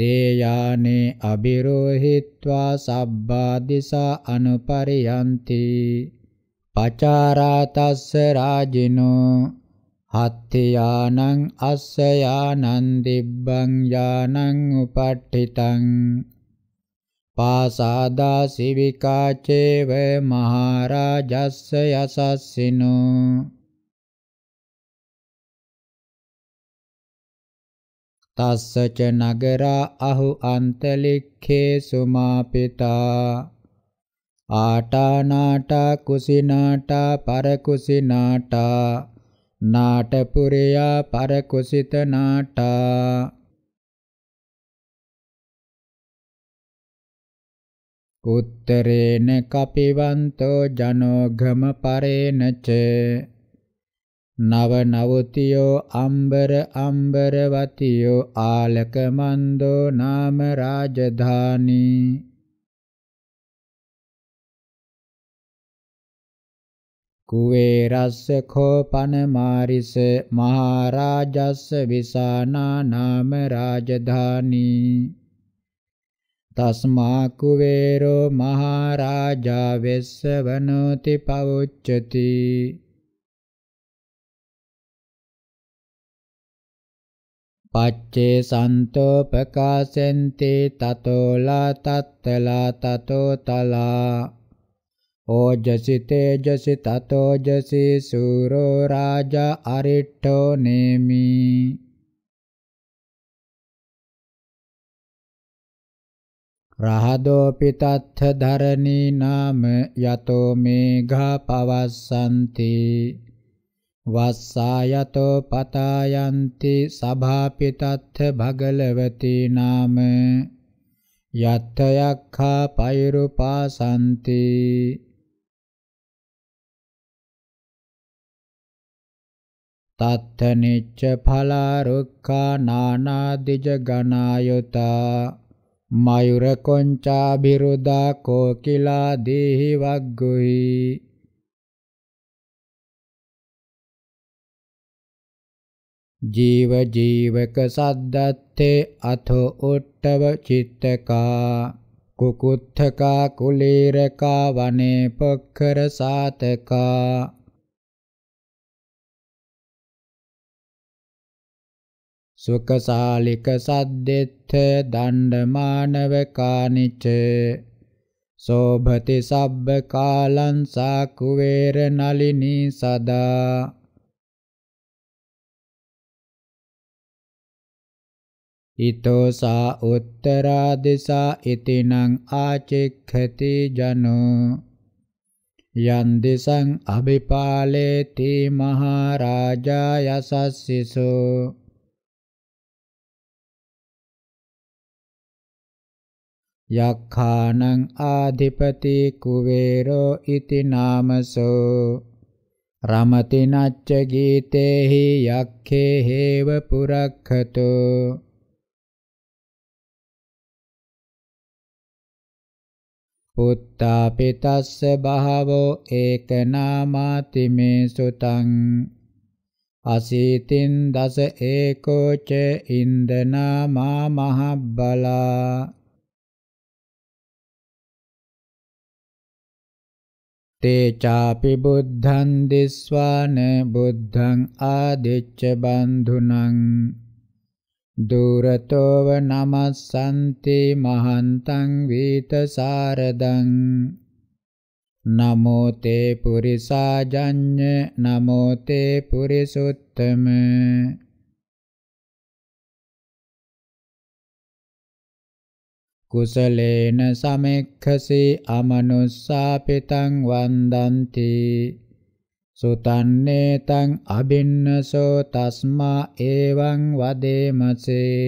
තේයානේ අබිරෝහිත්වා සබ්බා දිසා අනුපරියන්ති පචාරාතස්ස රාජිනෝ හත්තියානං අස්සයානං දිබ්බං යානං උපට්ඨිතං පාසාදා සිවිකාචේව මහරජස්ස යසස්සිනෝ තස්සච නගරා අහු අන්තලික්ඛේ සුමාපිතා ආටානාටා කුසිනාටා පරකුසිනාටා නාටපුරයා පරකුසිත නාටා උත්තරේන කපිවන්තෝ ජනෝඝම පරේනචේ නව නවතියෝ අම්බර අම්බරවතියෝ ආලක මන්දෝ නාම රාජධානී කුවේරස්ස කෝපන මාරිස මහරජස්ස විසානා නාම රාජධානී තස්මා කුවේරෝ මහරජා වෙස්සවනෝති පවුච්චති පච්චේ සන්තෝ ප්‍රකාශෙන්ති තතෝලා තත්තලා තතෝ තලා ඕජසි තේජසි තතෝජසි සූරෝ රාජා අරිට්ඨෝ නේමි රහදෝපි තත්ථ ධරණී නාම යතෝ මේඝා පවස්සන්ති වස්සායතෝ පතායන්ති සභාපිතත්ථ භගලවති නාම යත්තයක්ඛා පෛරුපාසන්ති තත්ථ නිච්ච ඵලාරුක්ඛා නානාදිජ ගණායුතා මයුර කොංචාභිරුදා කෝකිලා දීහි වග්ගුහි ජීව ජීවක සද්දත්තේ අතෝ උට්ටව චිත්තකා කුකුත්ථකා කුලීරකා වනේ පොක්කර සාතකා සුකසාලික සද්දෙත්ථ දණ්ඩමානව කානිච සෝභති සබ්බ කාලං සාකුවේර නලිනී සදා ඉතෝ සා උත්තරා දිසා ඉතිනං ආචික්ඛති ජනෝ යන් දිසං අභිපාලේති මහරජා යසස්සිසෝ යක්ඛානං ආධිපති කුවේරෝ ඉති නාමසෝ රමති නච්ච ගීතේහි යක්ඛේ හේව පුරක්ඛතෝ උත්තාපිතස්ස බහවෝ ඒකනාමාති මේ සුතං අසීතින් දස ඒකෝච ඉන්දනාමා මහබ්බලා තේ චාපි බුද්ධං දිස්වාන බුද්ධං ආදිච්ච බන්ධුනං දුරතෝව නමස්සන්ති මහන්තං වීතසාරදං නමෝ තේ පුරිසාජඤ්ඤ නමෝ තේ පුරිසුත්තම කුසලේන සමෙක්ඛසි අමනුස්සාපිතං වන්දන්ති සුතන්නේ තං අබින්නසෝ තස්මා එවං වදේමසේ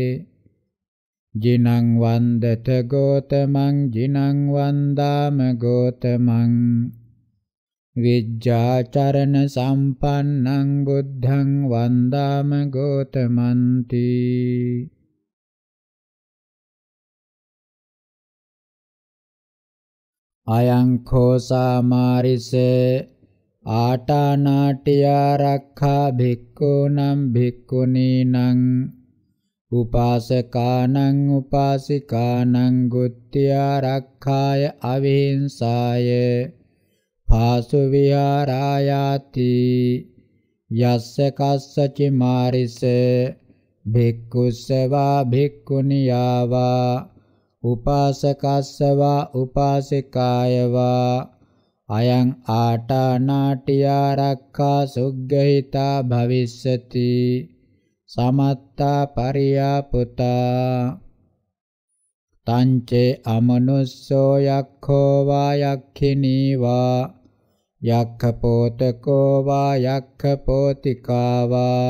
ජිනං වන්දත ගෝතමං ජිනං වන්දාම ගෝතමං විජ්ජාචරණ සම්පන්නං බුද්ධං වන්දාම ගෝතමන්ති අයං කෝ සාමාරිසේ ආටානාටියාරක්ඛා භික්ඛූනම් භික්ඛුනීනං උපාසකානං උපාසිකානං ගුත්තියාරක්ඛාය අවිහිංසාය පාසු විහාරායාති යස්ස කස්සචි මාරිස භික්ඛුස්සවා භික්ඛුනියාවා උපාසකස්සවා උපාසිකායවා අයං ආටානාටියා රක්ඛා සුග්ගහිතා භවිස්සති සමත්තා පරියාපුතා තංචේ අමනුස්සෝ යක්ඛෝ වා යක්ඛිනී වා යක්ඛපෝතකෝ වා යක්ඛපෝතිකා වා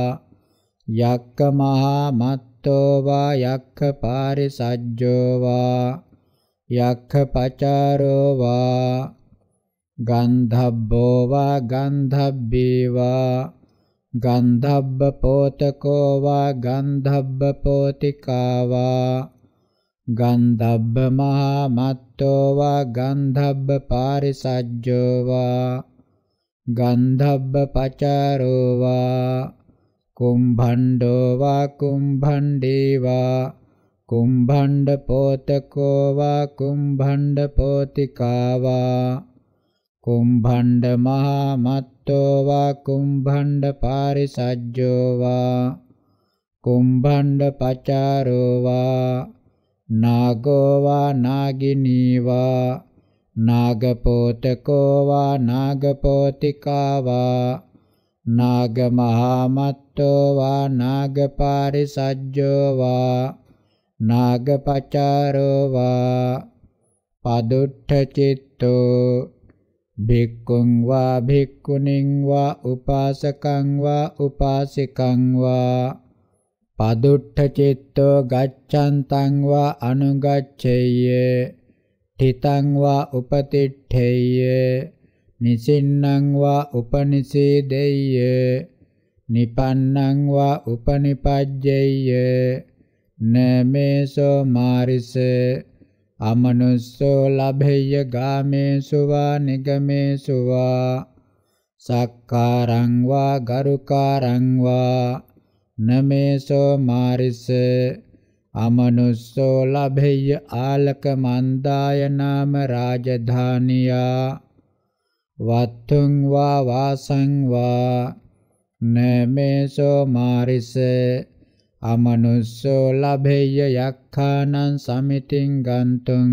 යක්ඛ මහා මත්තෝ වා යක්ඛ පාරිසජ්ජෝ වා යක්ඛ පචාරෝ වා ගන්ධබ්බෝ වා ගන්ධබ්බේ වා ගන්ධබ්බ පෝතකෝ වා ගන්ධබ්බ පෝතිකා වා ගන්ධබ්බ මහා මත්තෝ වා ගන්ධබ්බ පාරිසජ්ජෝ වා ගන්ධබ්බ පචාරෝ වා කුම්භණ්ඩෝ වා කුම්භණ්ඩේ වා කුම්භණ්ඩ පෝතකෝ වා කුම්භණ්ඩ පෝතිකා වා කුම්භණ්ඩ මහා මත්තෝ වා කුම්භණ්ඩ පාරිසජ්ජෝ වා කුම්භණ්ඩ පචාරෝ වා නාගෝ වා නාගිනී වා නාගපෝතකෝ වා නාගපෝතිකා වා නාග මහා මත්තෝ වා නාග පාරිසජ්ජෝ වා නාග පචාරෝ වා පදුට්ඨ චිත්තෝ භික්ඛුං වා භික්ඛුණින් වා උපාසකං වා උපාසිකං වා පදුට්ඨ චිත්තෝ ගච්ඡන්තං වා අනුගච්ඡේය ඨිතං වා උපතිට්ඨේය නිසින්නං වා උපනිසීදෙය්‍ය නිපන්නං වා උපනිපජ්ජේය නමේසෝ මාරිසේ අමනුස්සෝ ලභෙය්‍ය ගාමේසු වා නිගමේසු වා සක්කාරං වා ගරුකාරං වා නමේසෝ මාරිස අමනුස්සෝ ලභෙය්‍ය ආලක මන්දාය නාම රාජධානියා වත්තුං වා වාසං වා නමේසෝ මාරිස අමනුස්සෝ ලභේය යක්ඛානං සමිතින් ගන්තුං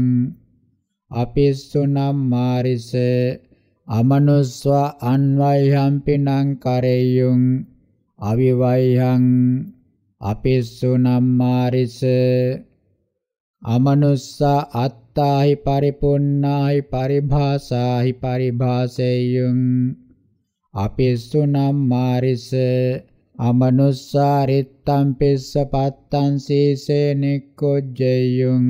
අපිස්සුනම් මාරිස අමනුස්ව අන්වයිහම්පිනං කරෙය්‍යුං අවිවයිහං අපිස්සුනම් මාරිස අමනුස්ස අත්තාහි පරිපුන්නාහි පරිභාසාහි පරිභාසෙය්‍යුං අපිස්සුනම් මාරිස අමනුස්සාරිත්තම් පිස්ස පත්තං සීසේ නික්කොජ්ජයුං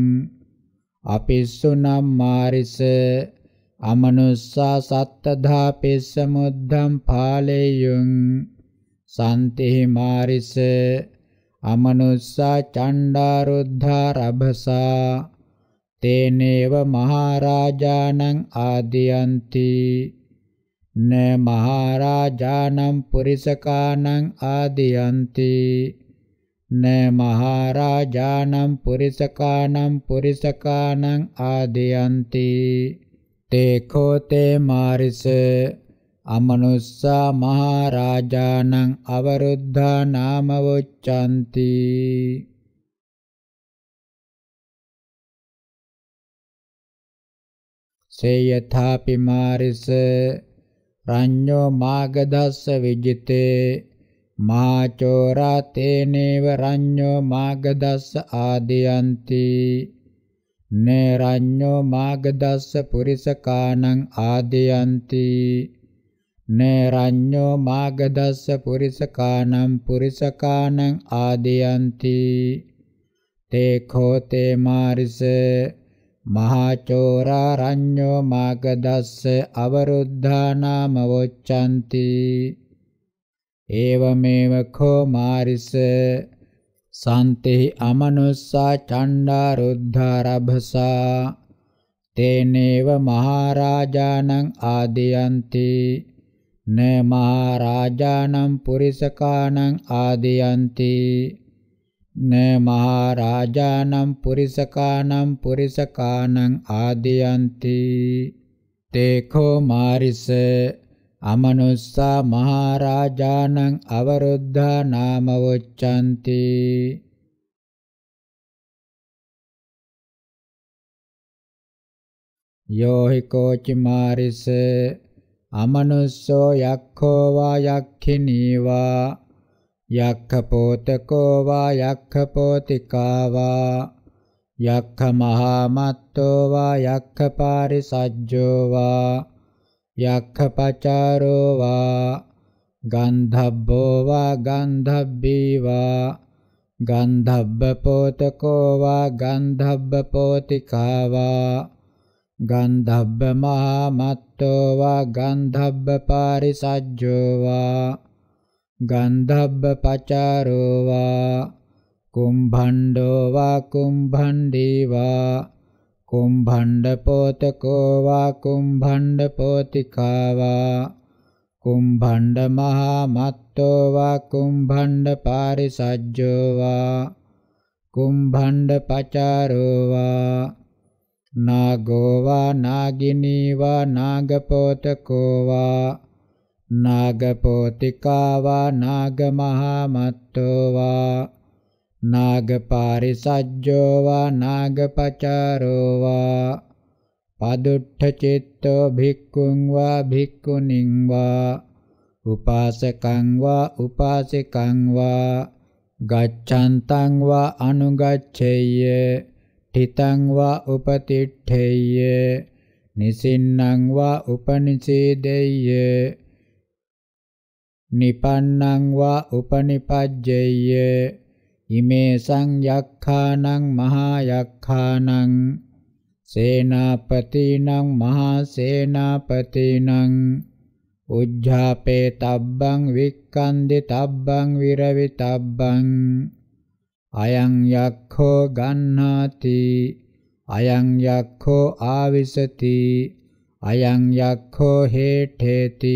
අපිස්සු නම් මාරිස අමනුස්සා සත්තධා පිස්ස මුද්ධම් පාලෙයුං සන්තිහි මාරිස අමනුස්සා චණ්ඩාරුද්ධා රබසා තේනේව මහරජාණං ආදියන්ති න මහරජානම් පුරිසකානම් ආදියන්ති න මහරජානම් පුරිසකානම් පුරිසකානම් ආදියන්ති තේකෝ තේ මාරිස අමනුස්සා මහරජානං අවරුද්ධා නාම වොච්ඡanti සේයථාපි මාරිස රඤ්ඤෝ මාගදස්ස විජිතේ මාචෝරා තේනේව රඤ්ඤෝ මාගදස්ස ආදීයන්ති නේ රඤ්ඤෝ මාගදස්ස පුරිසකාණං ආදීයන්ති නේ රඤ්ඤෝ මාගදස්ස පුරිසකාණං පුරිසකාණං ආදීයන්ති තේඛෝ තේ මාරිසේ මහාචෝරාරඤ්ඤෝ මාගදස්ස අවරුද්ධා නාම වොච්ඡanti ඒවමේව කෝ මාරිස සන්තේහි අමනුස්සා චණ්ඩා රුද්ධා රභසා තේනේව මහරජාණං ආදියන්ති න මහරජාණං පුරිසකාණං ආදියන්ති න මහරජානම් පුරිසකානම් පුරිසකානං ආදීයන්ති තේඛෝ මාරිස අමනුස්සා මහරජානං අවරුද්ධා නාමවොච්ඡanti යෝහි කෝචි මාරිස අමනුස්සෝ යක්ඛෝ වා යක්ඛිනී වා යක්ඛපෝතකෝ වා යක්ඛපෝතිකා වා යක්ඛමහාමත්තෝ වා යක්ඛපාරිසජ්ජෝ වා යක්ඛපචාරෝ වා ගන්ධබ්බෝ වා ගන්ධබ්බී වා ගන්ධබ්බපෝතකෝ වා ගන්ධබ්බපෝතිකා වා ගන්ධබ්බමහාමත්තෝ වා ගන්ධබ්බපාරිසජ්ජෝ වා ගන්ධබ්බ පචාරෝ වා කුම්භණ්ඩෝ වා කුම්භණ්ඩී වා කුම්භණ්ඩ පෝතකෝ වා කුම්භණ්ඩ පෝතිකා වා කුම්භණ්ඩ මහා මත්තෝ වා කුම්භණ්ඩ පාරිසජ්ජෝ වා කුම්භණ්ඩ පචාරෝ වා නාගෝ වා නාගිනී වා නාගපෝතකෝ වා නාගපෝතිකා වා නාගමහාමත්තෝ වා නාගපාරිසජ්ජෝ වා නාගපචාරෝ වා පදුට්ඨචිත්තෝ භික්ඛුං වා භික්ඛුනිං වා උපාසකං වා උපාසිකං වා ගච්ඡන්තං වා අනුගච්ඡේය ඨිතං වා උපතිට්ඨේය නිසින්නම් වා උපනිසීදේය නිපන්නං වා උපනිපජ්ජේය ඉමේ සංයක්ඛානං මහා යක්ඛානං සේනාපතිනං මහා සේනාපතිනං උජ්ජාපේ තබ්බං වික්ඛන්දි තබ්බං විරවි තබ්බං අයං යක්ඛෝ ගන්නාති අයං යක්ඛෝ ආවිසති අයං යක්ඛෝ හේඨේති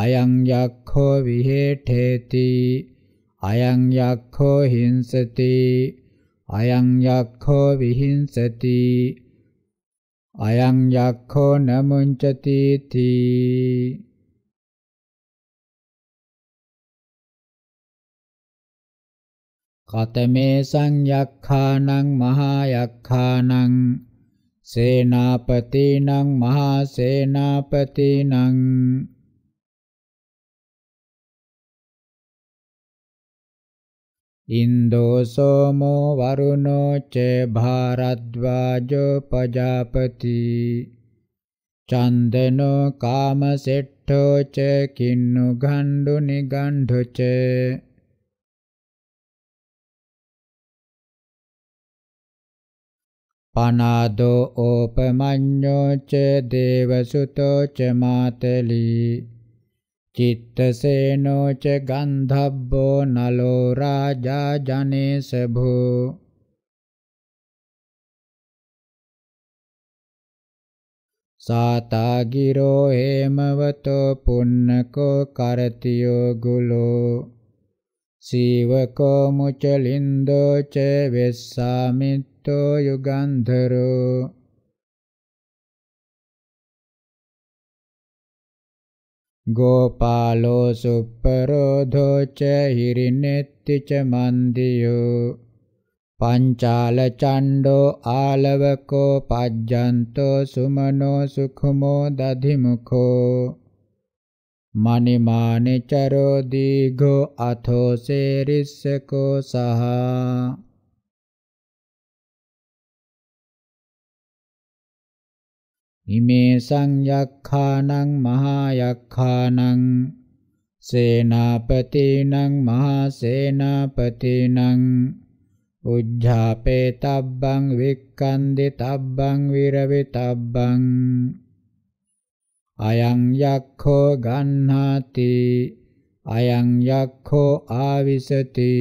අයං යක්ඛෝ විහෙඨේති අයං යක්ඛෝ හිංසති අයං යක්ඛෝ විහිංසති අයං යක්ඛෝ නමුංචති තී කතමේ සංයක්ඛානං මහායක්ඛානං සේනාපතිනං මහාසේනාපතිනං इन्दो सोमो वरुणो च भारद्वाजो प्रजापति चन्दनो कामसेट्ठो च किन्नुगण्डुनिगण्डु च पनादो ओपमन्यो च देवसुतो च मातली චිත්තසේනෝච ගන්ධබ්බෝ නලෝ රාජා ජනේසභෝ සාතාගිරෝ හේමවතෝ පුන්නකෝ කරතියෝ ගුලෝ සීවකෝ මුචලින්දෝ ච වෙස්සාමිත්තෝ යුගන්ධරෝ ගෝපාලෝ සුප්පරෝධෝ ච හිරිනෙත්ති ච මන්දියෝ පංචාල චණ්ඩෝ ආලවකෝ පජ්ජන්තෝ සුමනෝ සුඛමෝ දධිමුඛෝ මනිමානි චරෝ දීඝෝ අතෝ සේරිස්සකෝ සහා නිමේසං යක්ඛානං මහායක්ඛානං සේනාපතිනං මහසේනාපතිනං උජ්ජාපේතබ්බං වික්ඛන්දිතබ්බං විරවිතබ්බං අයං යක්ඛෝ ගන්හාති අයං යක්ඛෝ ආවිසති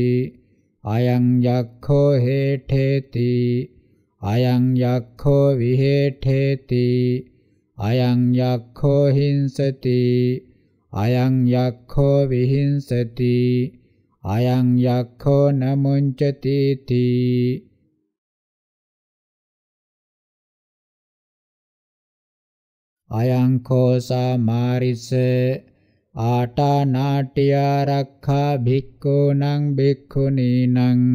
අයං යක්ඛෝ හේඨේති අයං යක්ඛෝ විහෙඨේති අයං යක්ඛෝ හිංසති අයං යක්ඛෝ විහිංසති අයං යක්ඛෝ නමුංචති තී අයං කෝසා මාරිස ආටා නාට්‍ය ආරක්ඛා භික්ඛුණං භික්ඛුනීනං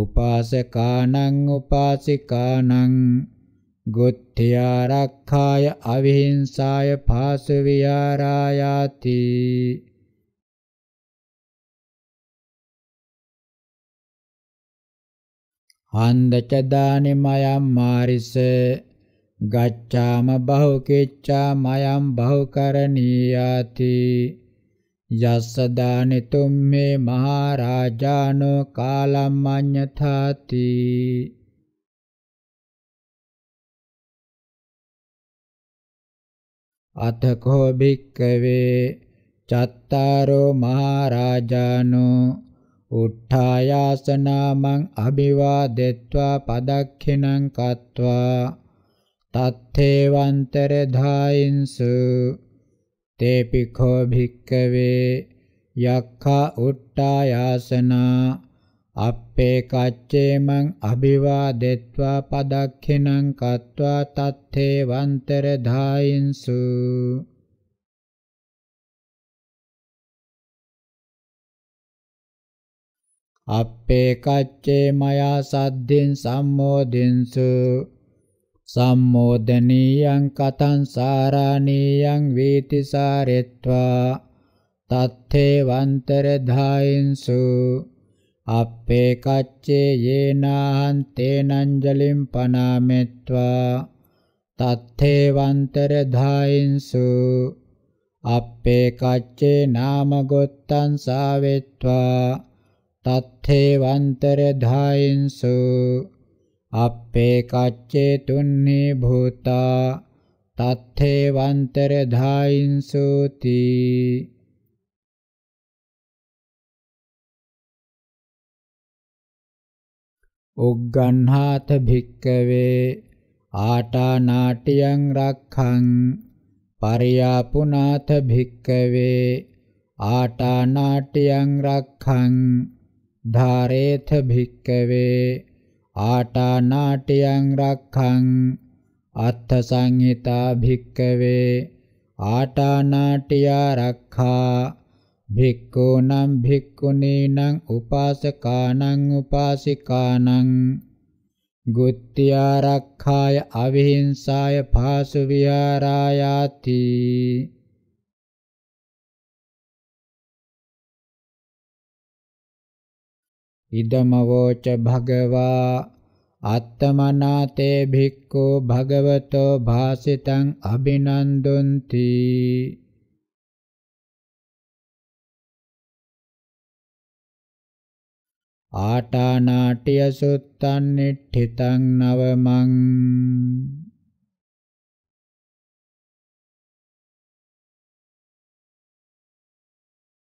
උපාසකානං උපාසිකානං ගුත්ත්‍යාරක්ඛාය අවිහිංසාය පාසවියාරායාති හන්දච දානිමයම් මාරිස ගච්ඡාම බහුකිච්ඡා මයම් බහුකරණීයාති යස්සදානිතුම් මේ මහරජානෝ කාලම්මඤ්ඤතාති අතකෝ භික්කවේ චත්තාරෝ මහරජානෝ උත්ථායාසනාමං අභිවාදෙත්වා පදක්ඛිනං කତ୍වා තත්තේවන්තර ධායින්සු තේපිඛෝ භික්කවේ යක්ඛා උට්ටායාසනා අප්පේ කච්චේමං අභිවාදෙත්වා පදක්ඛිනං කତ୍වා තත්තේ වන්තර ධායින්සු අප්පේ කච්චේ මයා සද්ධින් සම්මෝදින්සු සම්මෝදනීයං කතං සාරාණීයං වීති සාරෙත්වා තත්තේ වන්තර ධායින්සු අප්පේ කච්චේ යේනාහං තේනංජලිම් පනාමෙත්වා තත්තේ වන්තර ධායින්සු අප්පේ කච්චේ නාමගොත්තං සාවෙත්වා තත්තේ වන්තර ධායින්සු අපේ කච්චේ තුන්නේ භූතා තත්ථේ වන්තර ධායින්සෝති උග්ගණ්හාත භික්කවේ ආටානාටියං රක්ඛං පරියාපුනාත භික්කවේ ආටානාටියං රක්ඛං ධාරේත භික්කවේ ආටානාටියං රක්ඛං අත්ථ සංහිතා භික්කවේ ආටානාටියා රක්ඛා භික්ඛූනම් භික්ඛුනීනම් උපාසකානම් උපාසිකානම් ගුත්ත්‍යා රක්ඛාය අවිහිංසාය පාසු විහාරායාති ඉදමවෝච භගවා අත්තමනාතේ භික්ඛු භගවතෝ භාසිතං අබිනන්දුන්ති ආටානාටිය සුත්තන්නිට්ඨිතං නවමං